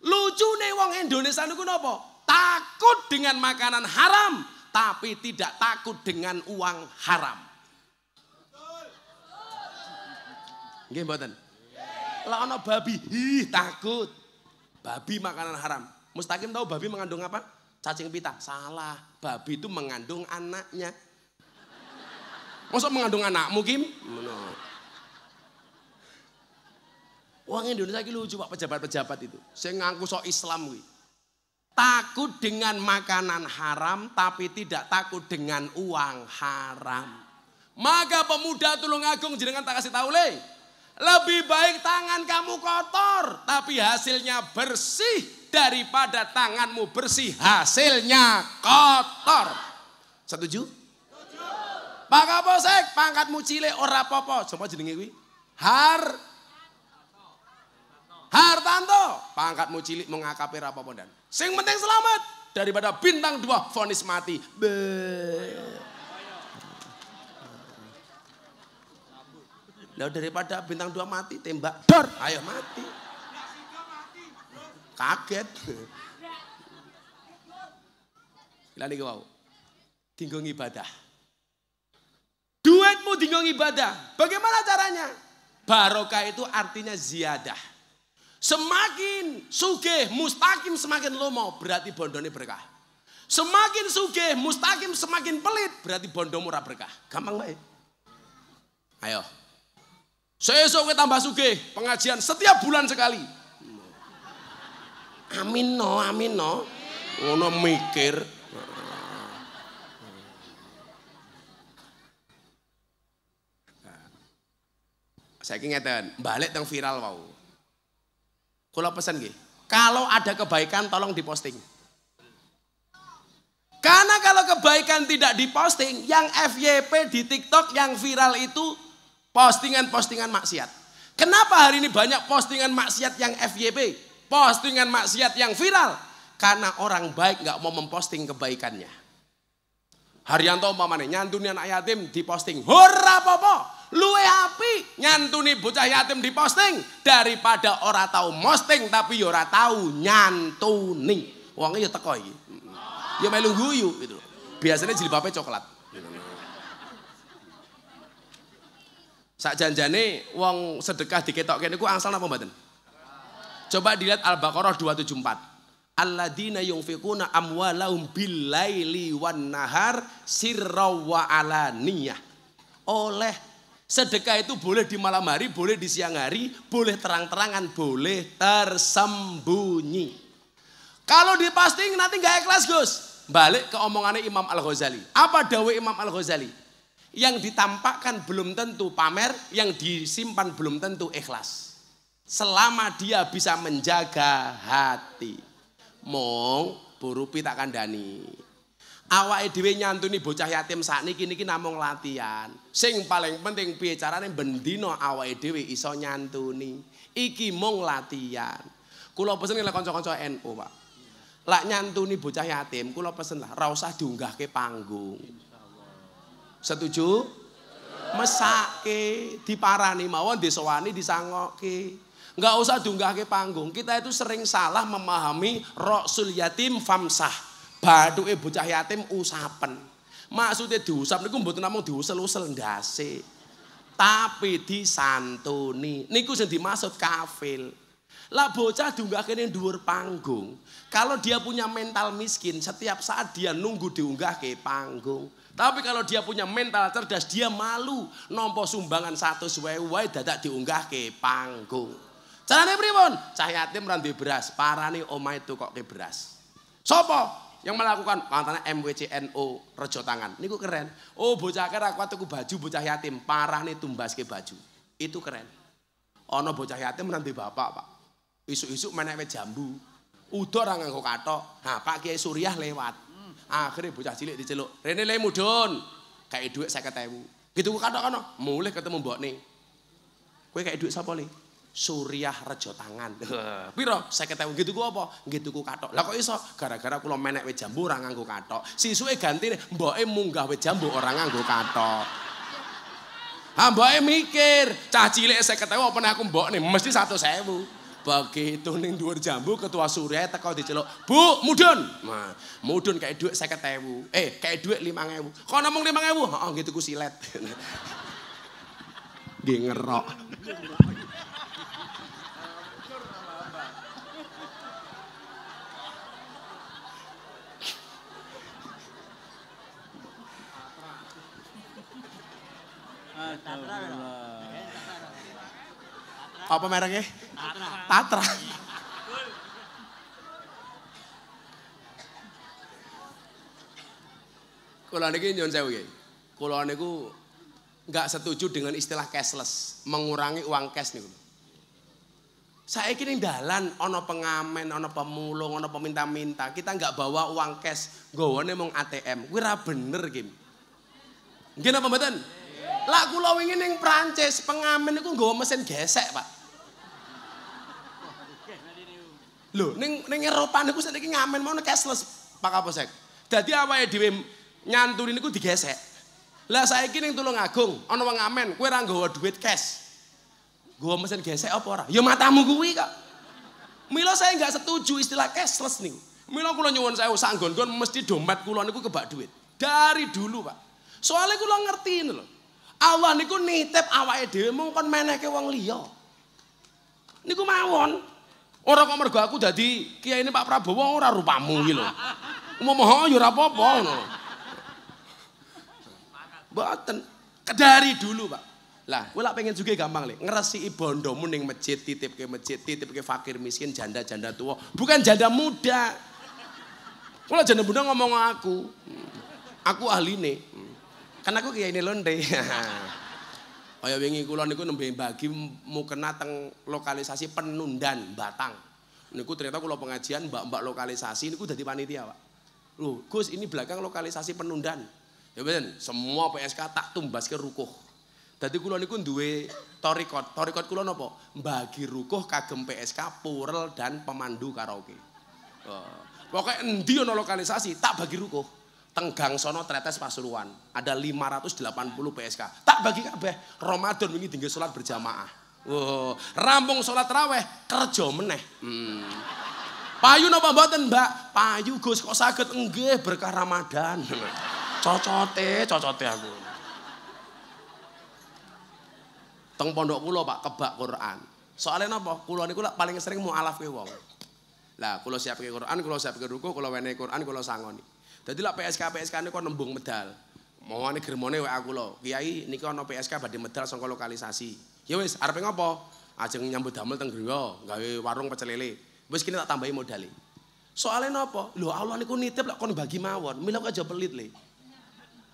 lucu nih uang Indonesia niku napa? Takut dengan makanan haram, tapi tidak takut dengan uang haram. Gimana? Lah ono babi, ih takut. Babi makanan haram. Mustaqim tahu babi mengandung apa? Cacing pita. Salah. Babi itu mengandung anaknya. Masuk mengandung anak mungkin? No. Wong Indonesia iki lucu Pak pejabat-pejabat itu. Sing ngaku sok Islam kuwi. Takut dengan makanan haram tapi tidak takut dengan uang haram. Maka pemuda agung jenengan tak kasih tahu le. Lebih baik tangan kamu kotor, tapi hasilnya bersih daripada tanganmu bersih, hasilnya kotor. Setuju? Pak Kaposek, pangkatmu cilik ora popo. Coba jenenge kuwi. Har Hartanto, pangkatmu cilik mengakapi popo dan. Sing penting selamat daripada bintang dua vonis mati. Lah daripada bintang dua mati tembak dor, ayo mati. Kaget. Gila ke wau. Tinggung ibadah. duetmu tinggungi ibadah. Bagaimana caranya? Barokah itu artinya ziyadah. Semakin sugeh mustaqim semakin lomo berarti bondone berkah. Semakin sugeh mustaqim semakin pelit berarti bondomu murah berkah. Gampang baik. Ayo, kita tambah suge pengajian setiap bulan sekali. Amin no, amin no. Ngono mikir. Saya ingatkan, balik yang viral wow. Kalau pesan gih, kalau ada kebaikan tolong diposting. Karena kalau kebaikan tidak diposting, yang FYP di TikTok yang viral itu Postingan-postingan maksiat. Kenapa hari ini banyak postingan maksiat yang FYP? Postingan maksiat yang viral? Karena orang baik nggak mau memposting kebaikannya. Haryanto umpamane nyantuni anak yatim diposting. Hurra popo, luwe api nyantuni bocah yatim diposting daripada orang tahu posting tapi ya ora tahu nyantuni. Wong ya tekoi, iki. Ya melu guyu gitu. Biasanya jilbabnya coklat. Sak janjane wong sedekah diketok kene ku angsal napa mboten? Coba dilihat Al-Baqarah 274. Alladzina yunfiquna amwalahum billaili wan nahar sirra wa alaniyah. Oleh sedekah itu boleh di malam hari, boleh di siang hari, boleh terang-terangan, boleh tersembunyi. Kalau dipasting nanti nggak ikhlas Gus. Balik ke omongannya Imam Al-Ghazali. Apa dawe Imam Al-Ghazali? Yang ditampakkan belum tentu pamer, yang disimpan belum tentu ikhlas. Selama dia bisa menjaga hati. Mong, burupi tak kandani. Awak dhewe nyantuni bocah yatim saat kini kini namung latihan. Sing paling penting bicaranya Bendino bendino awake iso nyantuni. Iki mong latihan. Kulau pesen ini kanca konco NU, Pak. Lak nyantuni bocah yatim kulau pesen lah rausah ke ke panggung. Setuju? Mesake diparani mawon disowani disangoke. nggak usah ke panggung. Kita itu sering salah memahami Rasul yatim famsah. Bathuke bocah yatim usapan Maksudnya diusap niku mboten namung diusel-usel ndase. Tapi di disantuni. Niku sing dimaksud kafil. Lah bocah diunggahke ning dhuwur panggung. Kalau dia punya mental miskin, setiap saat dia nunggu diunggah ke panggung. Tapi kalau dia punya mental cerdas, dia malu nompo sumbangan satu sewewae dadak diunggah ke panggung. Caranya pribon, cahaya tim ra beras, nih omai itu kok ke beras. Sopo yang melakukan mantannya MWCNO rejo tangan. Ini kok keren. Oh bocah kere aku gue baju bocah yatim, parah nih tumbas ke baju. Itu keren. Oh no bocah yatim nanti bapak pak. Isu-isu isu menek jambu. Udah orang nganggo kato. Nah Pak Kiai Suriah lewat Akhirnya bocah cilik diceluk. Rene le mudun. Kayak duit saya ketemu. Gitu gue kata-kata. Mulai ketemu mbak nih. Gue kayak duit siapa nih? Suriah rejo tangan. Piro, saya ketemu gitu gue apa? Gitu gue kata. Lah kok iso? Gara-gara kulo menek we jambu orang nganggu kata. Si suwe ganti nih. Mbak e munggah we jambu orang nganggu kata. Hamba mikir, cah cilik saya ketemu apa nih aku mbak nih? Mesti satu sewu. Begitu ning dhuwur jambu ketua surya teko diceluk, "Bu, mudun." Nah, mudun kayak dhuwit 50.000. Eh, kayak dhuwit 5.000. Kok namung 5.000? Heeh, oh, gitu ku silet. Nggih ngerok. Astagfirullah. Apa mereknya? Tatra. Tatra. Kula niki nyuwun sewu nggih. Kula niku nggak setuju dengan istilah cashless, mengurangi uang cash nih. Saya kira dalan ono pengamen, ono pemulung, ono peminta-minta, kita nggak bawa uang cash, gowone mau ATM. Kuwi ra bener gim. Nggih napa mboten? Lah kula wingi ning Prancis, pengamen niku nggawa mesin gesek, Pak. Lho, ning ning Eropa niku sakniki ngamen mau cashless, Pak Kaposek. Dadi awake dhewe nyanturi niku digesek. Lah saiki ning tulung agung ana wong ngamen, kowe ora nggawa dhuwit cash. Gua mesin gesek apa ora? Ya matamu kuwi kok. Mila saya enggak setuju istilah cashless nih. Mila kula nyuwun saya usah nggon-nggon mesti dompet kula niku kebak dhuwit. Dari dulu, Pak. Soalnya kula ngerti ini loh. Allah niku nitip awake dhewe mung kon menehke wong liya. Niku mawon. Orang kok mergo aku jadi kiai ini Pak Prabowo ora rupamu gitu, mau mohon ya ora apa-apa Kedari dulu, Pak. Lah, gue lak pengen juga gampang, Lek. Ngresiki ibondo ning masjid, ke masjid, ke fakir miskin, janda-janda tua, bukan janda muda. Kalau janda muda ngomong aku. Hmm. Aku ahli nih, hmm. karena aku kiai ini lonte. Kaya wingi kula niku nembe bagi mukena teng lokalisasi penundan Batang. Niku ternyata kula pengajian mbak-mbak lokalisasi niku dadi panitia, Pak. Loh, Gus ini belakang lokalisasi penundan. Ya ben, semua PSK tak tumbaske rukuh. Dadi kula niku duwe torikot. Torikot kula napa? Bagi rukuh kagem PSK, purel dan pemandu karaoke. Oh. Pokoknya endi ana lokalisasi tak bagi rukuh. Tenggang sono tretes Pasuruan. Ada 580 PSK. Tak bagi kabeh. Ramadan ini tinggal sholat berjamaah. Wow. Rampung sholat raweh kerja meneh. Hmm. Payu napa mboten, Mbak? Payu Gus kok sakit enggih berkah Ramadan. cocote, cocote aku. Teng pondok kula Pak kebak Quran. Soalnya napa? Kula niku paling sering mualaf kuwi wong. Lah siap ke Quran, siap ke ruku, kula wene Quran, kula sangoni. Jadi lah PSK PSK ini kau nembung medal. Mau ane germone wa aku lo. Kiai niki ono PSK badi medal songko lokalisasi. Ya wes, arpe ngopo? Ajeng nyambut damel teng gawe warung pecel lele. Wis kini tak tambahi modale. Soalnya nopo? lo Allah niku nitip lah kon bagi mawon. Mila kok aja pelit le.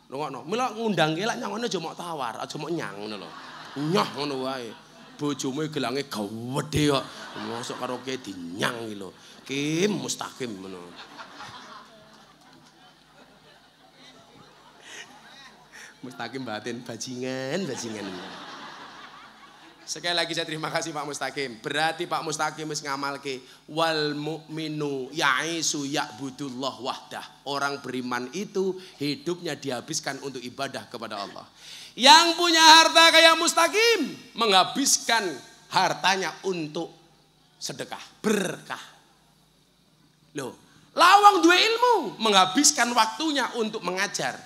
ngono, mila ngundang gila nyangone aja tawar, aja mau nyang ngono lo. Nyah ngono wae. Bojomu gelange gede kok. Mosok karo ki dinyang lho. Kim mustaqim ngono. Mustaqim batin bajingan bajingan. Sekali lagi saya terima kasih Pak Mustaqim. Berarti Pak Mustaqim wis ngamalke wal mu'minu ya'isu ya'budullah wahdah. Orang beriman itu hidupnya dihabiskan untuk ibadah kepada Allah. Yang punya harta kayak Mustaqim menghabiskan hartanya untuk sedekah, berkah. Loh, lawang dua ilmu menghabiskan waktunya untuk mengajar.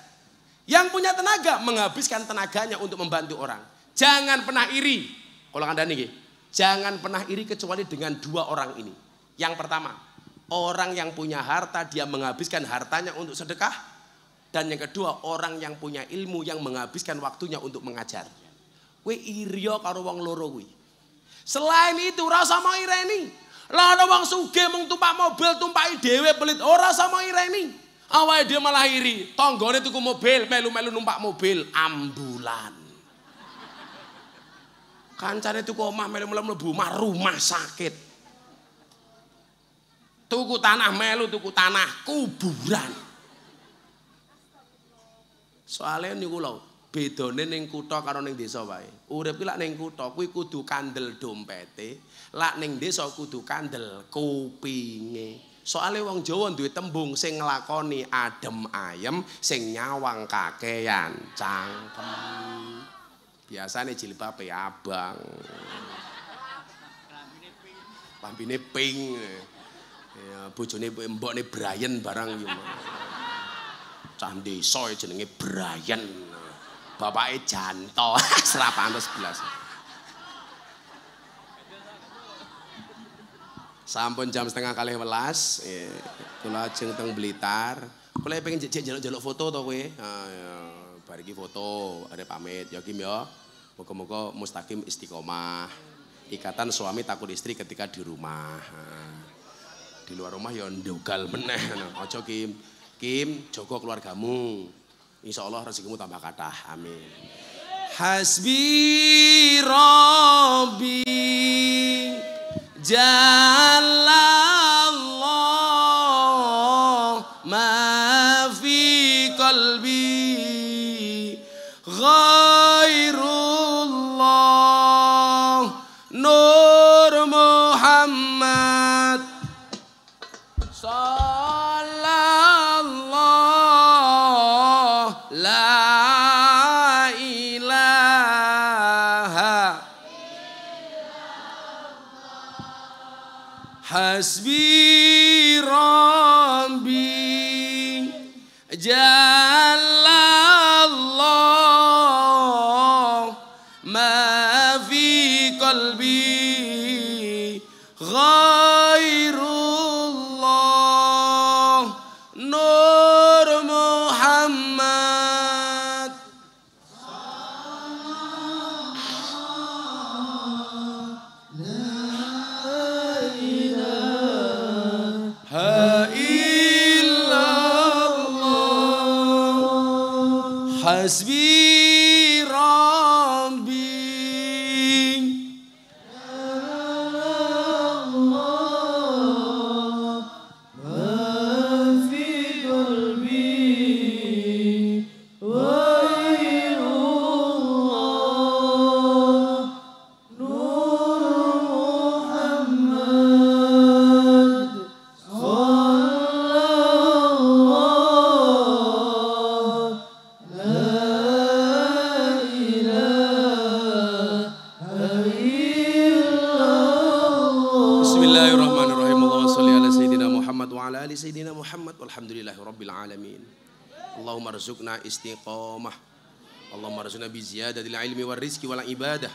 Yang punya tenaga menghabiskan tenaganya untuk membantu orang. Jangan pernah iri. Kalau anda nih, jangan pernah iri kecuali dengan dua orang ini. Yang pertama, orang yang punya harta dia menghabiskan hartanya untuk sedekah. Dan yang kedua, orang yang punya ilmu yang menghabiskan waktunya untuk mengajar. Kue irio karo wong loro Selain itu rasa mau ireni. Lah ada wong suge mung mobil tumpaki dhewe pelit orang sama ireni. awalnya dia melahiri, iri. tuku mobil, melu-melu numpak mobil, ambulan. Kancane tuku omah, melu-melu mlebu rumah sakit. Tuku tanah, melu tuku tanah, kuburan. Soalnya niku lho, bedone ning kutha karo ning desa wae. Urip ki lak ning kutha kuwi kudu kandel dompete, lak ning desa kudu kandel kupinge. Soale wong Jawa duwe tembung sing nglakoni adem ayem sing nyawang kakean cangkem. Biasane jilbabe abang. Lambine pink. Ya bojone mbokne Brian barang yo. Candi iso e jenenge Brian. Bapake janto serapan 11. Sampun jam setengah kali welas. Iya. Kula tentang teng Blitar. Kula pengen jejek jaluk-jaluk foto to kowe. Ah ya, foto, ada pamit ya Kim ya. Moga-moga mustaqim istiqomah. Ikatan suami takut istri ketika di rumah. Di luar rumah ya ndugal meneh. ojo nah, Kim. Kim, jaga keluargamu. Insya Allah rezekimu tambah kata, Amin. Hasbi Rabbi jalan Bismillahirrahmanirrahim. Allahumma shalli ala sayyidina Muhammad wa ala ali sayyidina Muhammad. Walhamdulillahi rabbil alamin. Allahumma rzuqna istiqamah. Allahumma rzuqna bi ziyadatil ilmi war rizqi wal ibadah.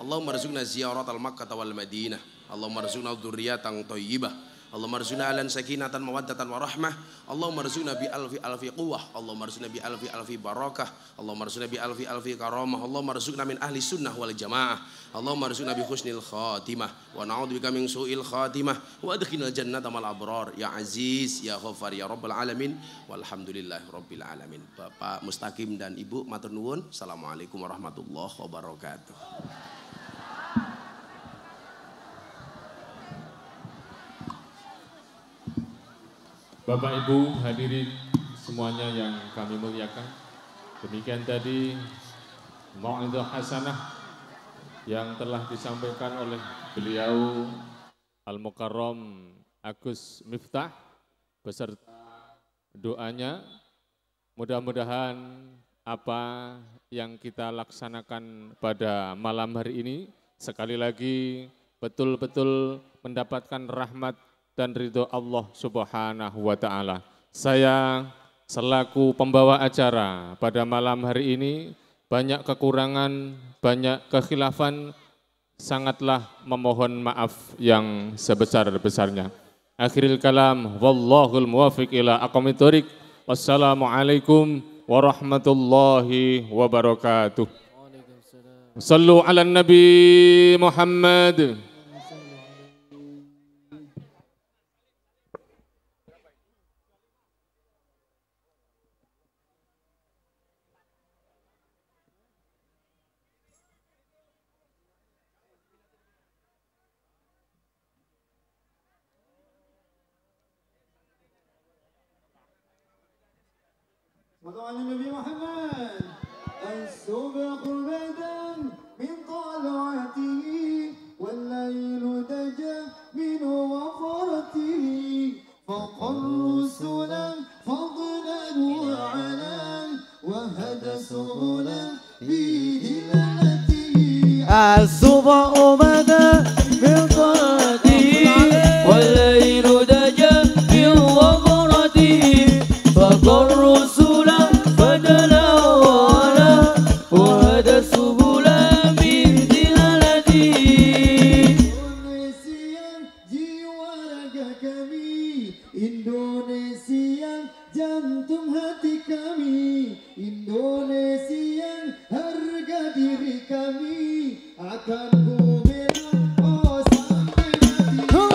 Allahumma rzuqna ziyarat al-Makkah wal Madinah. Allahumma rzuqna dzurriatan thayyibah. Allahumma rizuna alan sakinatan mawaddatan warahmah Allahumma rizuna bi alfi alfi quwah Allahumma rizuna bi alfi alfi barakah Allahumma rizuna bi alfi alfi karamah Allahumma rizuna min ahli sunnah wal jamaah Allahumma rizuna bi khusnil khatimah wa na'udzubika min su'il khatimah wa adkhilna jannata mal abrar ya aziz ya ghafar ya rabbal alamin walhamdulillah rabbil alamin Bapak Mustaqim dan Ibu Maturnuun assalamualaikum warahmatullahi wabarakatuh Bapak Ibu hadirin semuanya yang kami muliakan. Demikian tadi doa Hasanah yang telah disampaikan oleh beliau Al-Mukarram Agus Miftah beserta doanya mudah-mudahan apa yang kita laksanakan pada malam hari ini sekali lagi betul-betul mendapatkan rahmat dan ridho Allah Subhanahu wa taala. Saya selaku pembawa acara pada malam hari ini banyak kekurangan, banyak kekhilafan, sangatlah memohon maaf yang sebesar-besarnya. Akhiril kalam, wallahul muwafiq ila aqamitorik. Wassalamualaikum warahmatullahi wabarakatuh. Sallu ala nabi Muhammad.